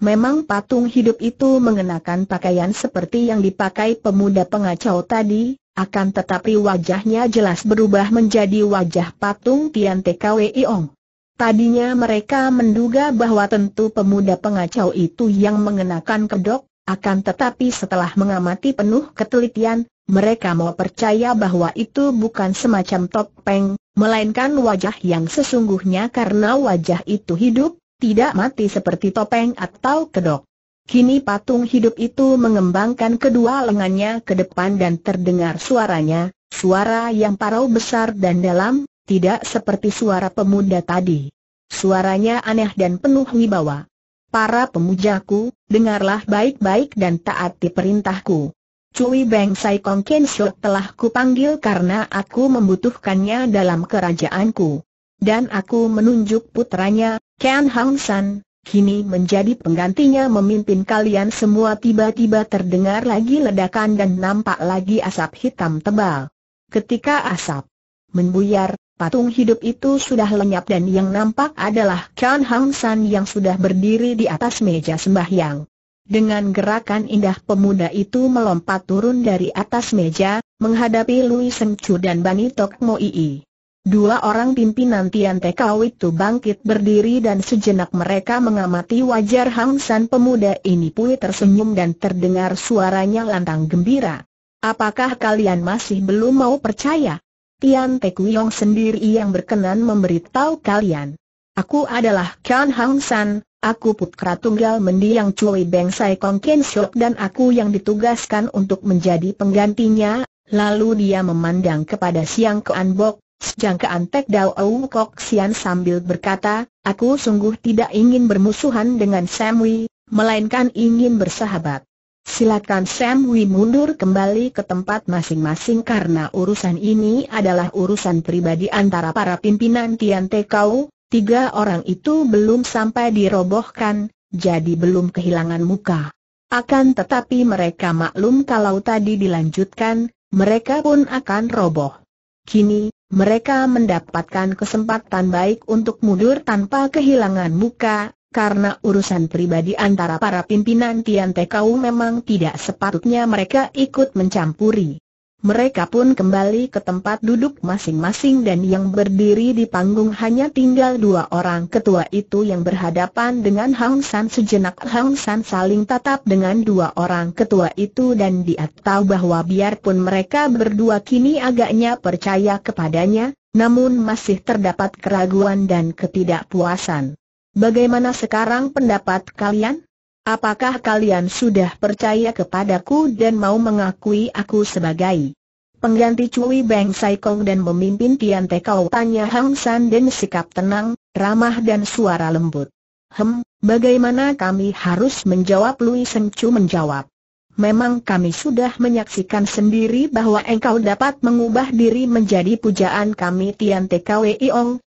Memang patung hidup itu mengenakan pakaian seperti yang dipakai pemuda pengacau tadi, akan tetapi wajahnya jelas berubah menjadi wajah patung Tian TKWI Ong. Tadinya mereka menduga bahwa tentu pemuda pengacau itu yang mengenakan kedok, akan tetapi setelah mengamati penuh ketelitian, mereka mau percaya bahwa itu bukan semacam topeng, melainkan wajah yang sesungguhnya karena wajah itu hidup, tidak mati seperti topeng atau kedok. Kini patung hidup itu mengembangkan kedua lengannya ke depan dan terdengar suaranya, suara yang parau besar dan dalam, tidak seperti suara pemuda tadi. Suaranya aneh dan penuh wibawa. Para pemujaku, dengarlah baik-baik dan taati perintahku. Cui Beng Sai Kong Ken Shou telah kupanggil karena aku membutuhkannya dalam kerajaanku. Dan aku menunjuk putranya, Ken Hang San, kini menjadi penggantinya memimpin kalian semua tiba-tiba terdengar lagi ledakan dan nampak lagi asap hitam tebal. Ketika asap membuyar, Patung hidup itu sudah lenyap dan yang nampak adalah Chan Hang San yang sudah berdiri di atas meja sembahyang. Dengan gerakan indah pemuda itu melompat turun dari atas meja, menghadapi Lui Seng Chu dan Bani Tok Mo Ii. Dua orang pimpinan Tian Tekau itu bangkit berdiri dan sejenak mereka mengamati wajar Hang San pemuda ini pui tersenyum dan terdengar suaranya lantang gembira. Apakah kalian masih belum mau percaya? Tian Pek Wiong sendiri yang berkenan memberitahu kalian. Aku adalah Kan Hang San, aku putra tunggal mendiang Cui Beng Sai Kong Ken Shok dan aku yang ditugaskan untuk menjadi penggantinya. Lalu dia memandang kepada Siang Kean Bok, Siang Kean Pek Dao Ou Kok Sian sambil berkata, aku sungguh tidak ingin bermusuhan dengan Samui, melainkan ingin bersahabat. Silakan Sam Wei mundur kembali ke tempat masing-masing karena urusan ini adalah urusan pribadi antara para pimpinan Tian Te Kau. tiga orang itu belum sampai dirobohkan, jadi belum kehilangan muka. Akan tetapi mereka maklum kalau tadi dilanjutkan, mereka pun akan roboh. Kini, mereka mendapatkan kesempatan baik untuk mundur tanpa kehilangan muka, karena urusan pribadi antara para pimpinan Tian Tekau memang tidak sepatutnya mereka ikut mencampuri. Mereka pun kembali ke tempat duduk masing-masing dan yang berdiri di panggung hanya tinggal dua orang ketua itu yang berhadapan dengan Hang San sejenak Hang San saling tatap dengan dua orang ketua itu dan dia tahu bahwa biarpun mereka berdua kini agaknya percaya kepadanya, namun masih terdapat keraguan dan ketidakpuasan. Bagaimana sekarang pendapat kalian? Apakah kalian sudah percaya kepadaku dan mau mengakui aku sebagai pengganti Cui Beng Sai Kong dan memimpin Tian Te Kau? Tanya Hang San dan sikap tenang, ramah dan suara lembut. Hem, bagaimana kami harus menjawab? Lui Seng Chu menjawab. Memang kami sudah menyaksikan sendiri bahwa engkau dapat mengubah diri menjadi pujaan kami Tian Te Kau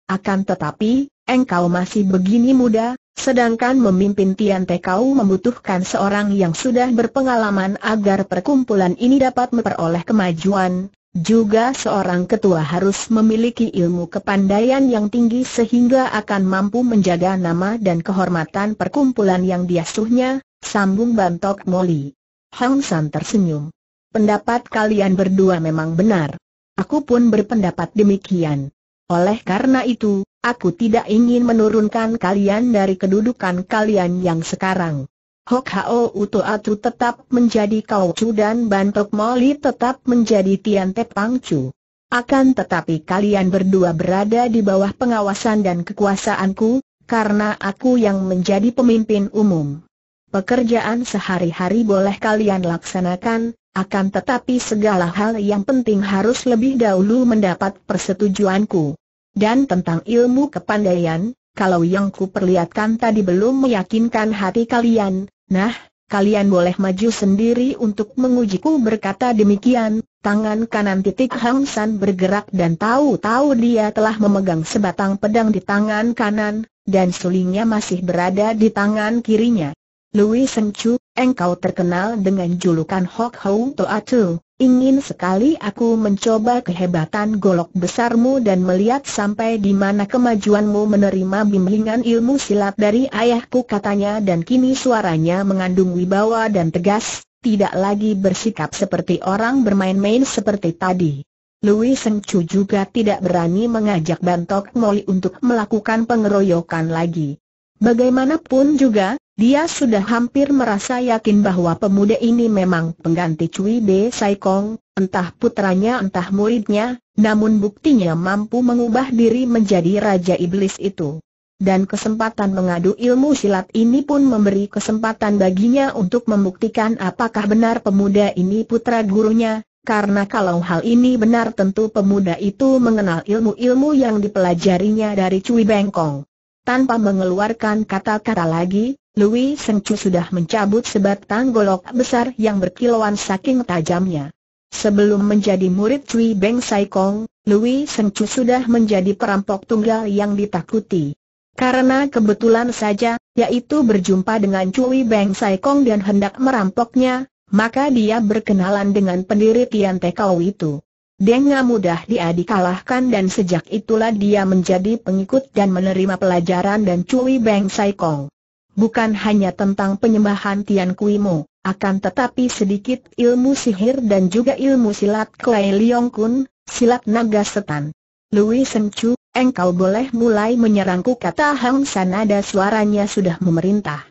Akan tetapi, engkau masih begini muda, sedangkan memimpin Tian Te kau membutuhkan seorang yang sudah berpengalaman agar perkumpulan ini dapat memperoleh kemajuan, juga seorang ketua harus memiliki ilmu kepandaian yang tinggi sehingga akan mampu menjaga nama dan kehormatan perkumpulan yang diasuhnya, sambung bantok Moli. Hang San tersenyum. Pendapat kalian berdua memang benar. Aku pun berpendapat demikian. Oleh karena itu, Aku tidak ingin menurunkan kalian dari kedudukan kalian yang sekarang. Hok Hao Uto Atu tetap menjadi Kau Chu dan Bantok Moli tetap menjadi Tian Te Pang Chu. Akan tetapi kalian berdua berada di bawah pengawasan dan kekuasaanku, karena aku yang menjadi pemimpin umum. Pekerjaan sehari-hari boleh kalian laksanakan, akan tetapi segala hal yang penting harus lebih dahulu mendapat persetujuanku. Dan tentang ilmu kepandaian, kalau yang ku perlihatkan tadi belum meyakinkan hati kalian, nah, kalian boleh maju sendiri untuk mengujiku berkata demikian, tangan kanan titik Hang San bergerak dan tahu-tahu dia telah memegang sebatang pedang di tangan kanan, dan sulingnya masih berada di tangan kirinya. Louis Senchu, engkau terkenal dengan julukan Hok Hou Tu, ingin sekali aku mencoba kehebatan golok besarmu dan melihat sampai di mana kemajuanmu menerima bimbingan ilmu silat dari ayahku katanya dan kini suaranya mengandung wibawa dan tegas, tidak lagi bersikap seperti orang bermain-main seperti tadi. Louis Chu juga tidak berani mengajak Bantok Moli untuk melakukan pengeroyokan lagi. Bagaimanapun juga, dia sudah hampir merasa yakin bahwa pemuda ini memang pengganti Cui B Sai Kong, entah putranya entah muridnya, namun buktinya mampu mengubah diri menjadi Raja Iblis itu. Dan kesempatan mengadu ilmu silat ini pun memberi kesempatan baginya untuk membuktikan apakah benar pemuda ini putra gurunya, karena kalau hal ini benar tentu pemuda itu mengenal ilmu-ilmu yang dipelajarinya dari Cui Bengkong. Tanpa mengeluarkan kata-kata lagi, Lui Sengcu sudah mencabut sebatang golok besar yang berkilauan saking tajamnya. Sebelum menjadi murid Cui Beng Sai Kong, Lui Sengcu sudah menjadi perampok tunggal yang ditakuti. Karena kebetulan saja, yaitu berjumpa dengan Cui Beng Sai Kong dan hendak merampoknya, maka dia berkenalan dengan pendiri Tian Tekau itu. Dengan mudah dia dikalahkan dan sejak itulah dia menjadi pengikut dan menerima pelajaran dan Cui Beng Sai Kong. Bukan hanya tentang penyembahan Tian Kui Mo, akan tetapi sedikit ilmu sihir dan juga ilmu silat Kuei liong Kun, silat naga setan. Louis Seng Chu, engkau boleh mulai menyerangku kata Hang Sanada suaranya sudah memerintah.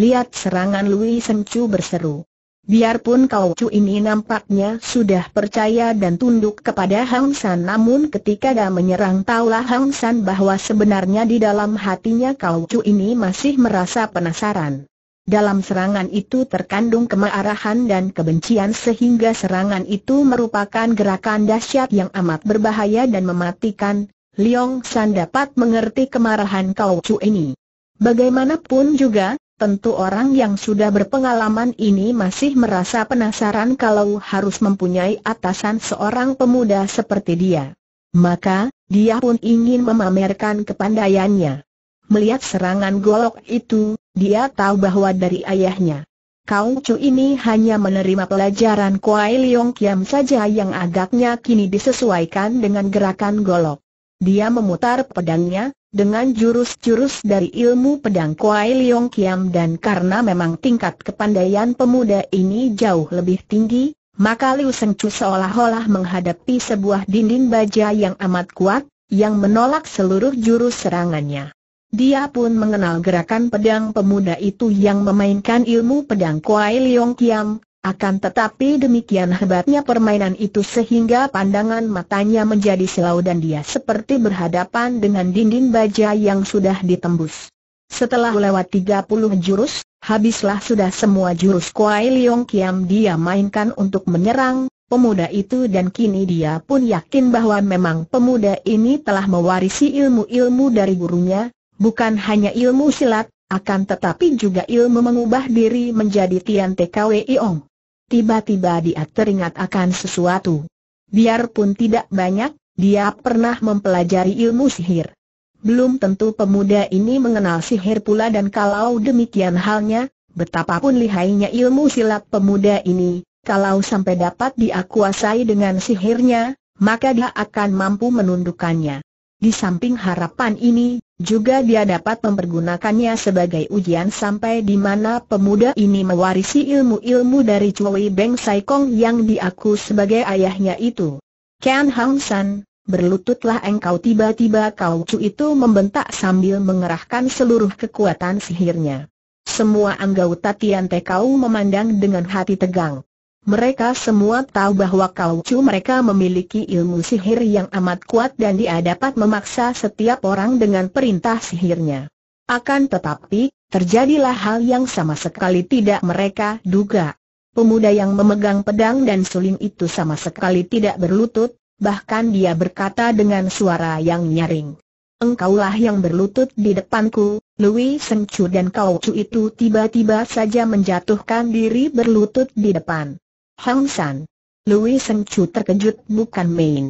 Lihat serangan Louis Seng Chu berseru. Biarpun kau cu ini nampaknya sudah percaya dan tunduk kepada Hang San namun ketika dia menyerang taulah Hang San bahwa sebenarnya di dalam hatinya kau cu ini masih merasa penasaran. Dalam serangan itu terkandung kemarahan dan kebencian sehingga serangan itu merupakan gerakan dahsyat yang amat berbahaya dan mematikan. Liong San dapat mengerti kemarahan kau cu ini. Bagaimanapun juga, Tentu orang yang sudah berpengalaman ini masih merasa penasaran kalau harus mempunyai atasan seorang pemuda seperti dia. Maka, dia pun ingin memamerkan kepandaiannya. Melihat serangan golok itu, dia tahu bahwa dari ayahnya. Kau Chu ini hanya menerima pelajaran Kuai Leong Kiam saja yang agaknya kini disesuaikan dengan gerakan golok. Dia memutar pedangnya, dengan jurus-jurus dari ilmu pedang Kuai Leong Kiam dan karena memang tingkat kepandaian pemuda ini jauh lebih tinggi, maka Liu Seng Chu seolah-olah menghadapi sebuah dinding baja yang amat kuat, yang menolak seluruh jurus serangannya. Dia pun mengenal gerakan pedang pemuda itu yang memainkan ilmu pedang Kuai Leong Kiam, akan tetapi demikian hebatnya permainan itu sehingga pandangan matanya menjadi silau dan dia seperti berhadapan dengan dinding baja yang sudah ditembus. Setelah lewat 30 jurus, habislah sudah semua jurus Kuai Leong Kiam dia mainkan untuk menyerang pemuda itu dan kini dia pun yakin bahwa memang pemuda ini telah mewarisi ilmu-ilmu dari gurunya, bukan hanya ilmu silat, akan tetapi juga ilmu mengubah diri menjadi Tian TKW Iong tiba-tiba dia teringat akan sesuatu. Biarpun tidak banyak, dia pernah mempelajari ilmu sihir. Belum tentu pemuda ini mengenal sihir pula dan kalau demikian halnya, betapapun lihainya ilmu silat pemuda ini, kalau sampai dapat diakuasai dengan sihirnya, maka dia akan mampu menundukkannya. Di samping harapan ini, juga dia dapat mempergunakannya sebagai ujian sampai di mana pemuda ini mewarisi ilmu-ilmu dari Chui Beng Sai Kong yang diaku sebagai ayahnya itu. Ken Hang San, berlututlah engkau tiba-tiba kau cu itu membentak sambil mengerahkan seluruh kekuatan sihirnya. Semua anggota Tian Te Kau memandang dengan hati tegang. Mereka semua tahu bahwa kau Chu mereka memiliki ilmu sihir yang amat kuat dan dia dapat memaksa setiap orang dengan perintah sihirnya. Akan tetapi, terjadilah hal yang sama sekali tidak mereka duga. Pemuda yang memegang pedang dan suling itu sama sekali tidak berlutut, bahkan dia berkata dengan suara yang nyaring. Engkaulah yang berlutut di depanku, Louis Sengcu dan Kau Chu itu tiba-tiba saja menjatuhkan diri berlutut di depan. Hang San. Louis Seng Chu terkejut bukan main.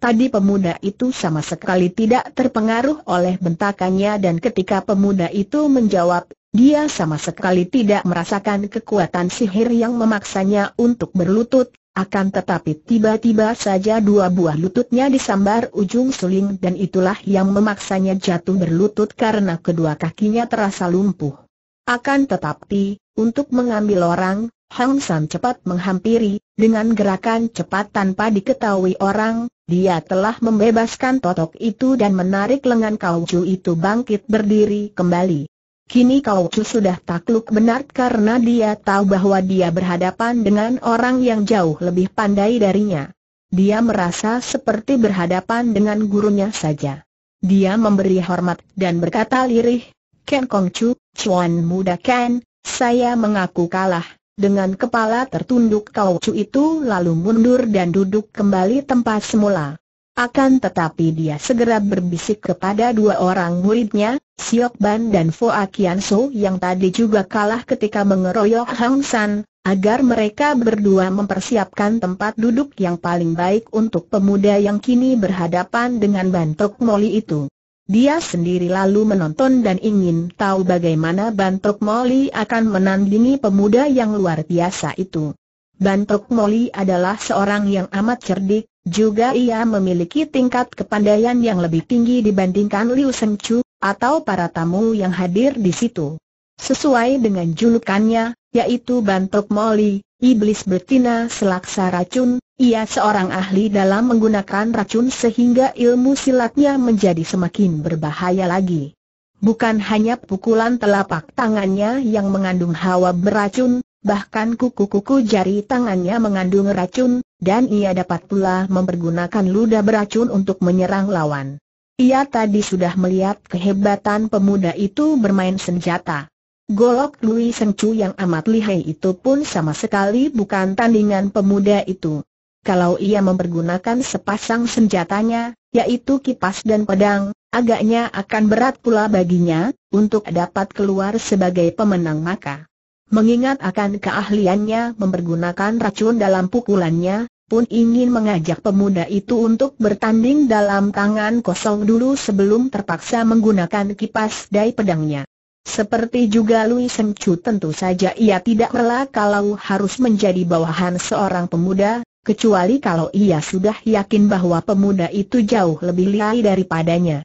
Tadi pemuda itu sama sekali tidak terpengaruh oleh bentakannya dan ketika pemuda itu menjawab, dia sama sekali tidak merasakan kekuatan sihir yang memaksanya untuk berlutut, akan tetapi tiba-tiba saja dua buah lututnya disambar ujung suling dan itulah yang memaksanya jatuh berlutut karena kedua kakinya terasa lumpuh. Akan tetapi, untuk mengambil orang, Hang San cepat menghampiri, dengan gerakan cepat tanpa diketahui orang, dia telah membebaskan totok itu dan menarik lengan Kau Chu itu bangkit berdiri kembali. Kini Kau Chu sudah takluk benar karena dia tahu bahwa dia berhadapan dengan orang yang jauh lebih pandai darinya. Dia merasa seperti berhadapan dengan gurunya saja. Dia memberi hormat dan berkata lirih, Ken Kong Chu, Chuan Muda Ken, saya mengaku kalah dengan kepala tertunduk Kau Chu itu lalu mundur dan duduk kembali tempat semula. Akan tetapi dia segera berbisik kepada dua orang muridnya, Siok Ban dan Foa Kian So yang tadi juga kalah ketika mengeroyok Hang San, agar mereka berdua mempersiapkan tempat duduk yang paling baik untuk pemuda yang kini berhadapan dengan bantok moli itu. Dia sendiri lalu menonton dan ingin tahu bagaimana Bantok Moli akan menandingi pemuda yang luar biasa itu. Bantok Moli adalah seorang yang amat cerdik, juga ia memiliki tingkat kepandaian yang lebih tinggi dibandingkan Liu Chu, atau para tamu yang hadir di situ. Sesuai dengan julukannya, yaitu Bantok Moli, Iblis betina selaksa racun, ia seorang ahli dalam menggunakan racun sehingga ilmu silatnya menjadi semakin berbahaya lagi. Bukan hanya pukulan telapak tangannya yang mengandung hawa beracun, bahkan kuku-kuku jari tangannya mengandung racun, dan ia dapat pula mempergunakan ludah beracun untuk menyerang lawan. Ia tadi sudah melihat kehebatan pemuda itu bermain senjata. Golok Lui Chu yang amat lihai itu pun sama sekali bukan tandingan pemuda itu. Kalau ia mempergunakan sepasang senjatanya, yaitu kipas dan pedang, agaknya akan berat pula baginya, untuk dapat keluar sebagai pemenang maka. Mengingat akan keahliannya mempergunakan racun dalam pukulannya, pun ingin mengajak pemuda itu untuk bertanding dalam tangan kosong dulu sebelum terpaksa menggunakan kipas dai pedangnya. Seperti juga Lui Seng Chu tentu saja ia tidak rela kalau harus menjadi bawahan seorang pemuda, kecuali kalau ia sudah yakin bahwa pemuda itu jauh lebih lihai daripadanya.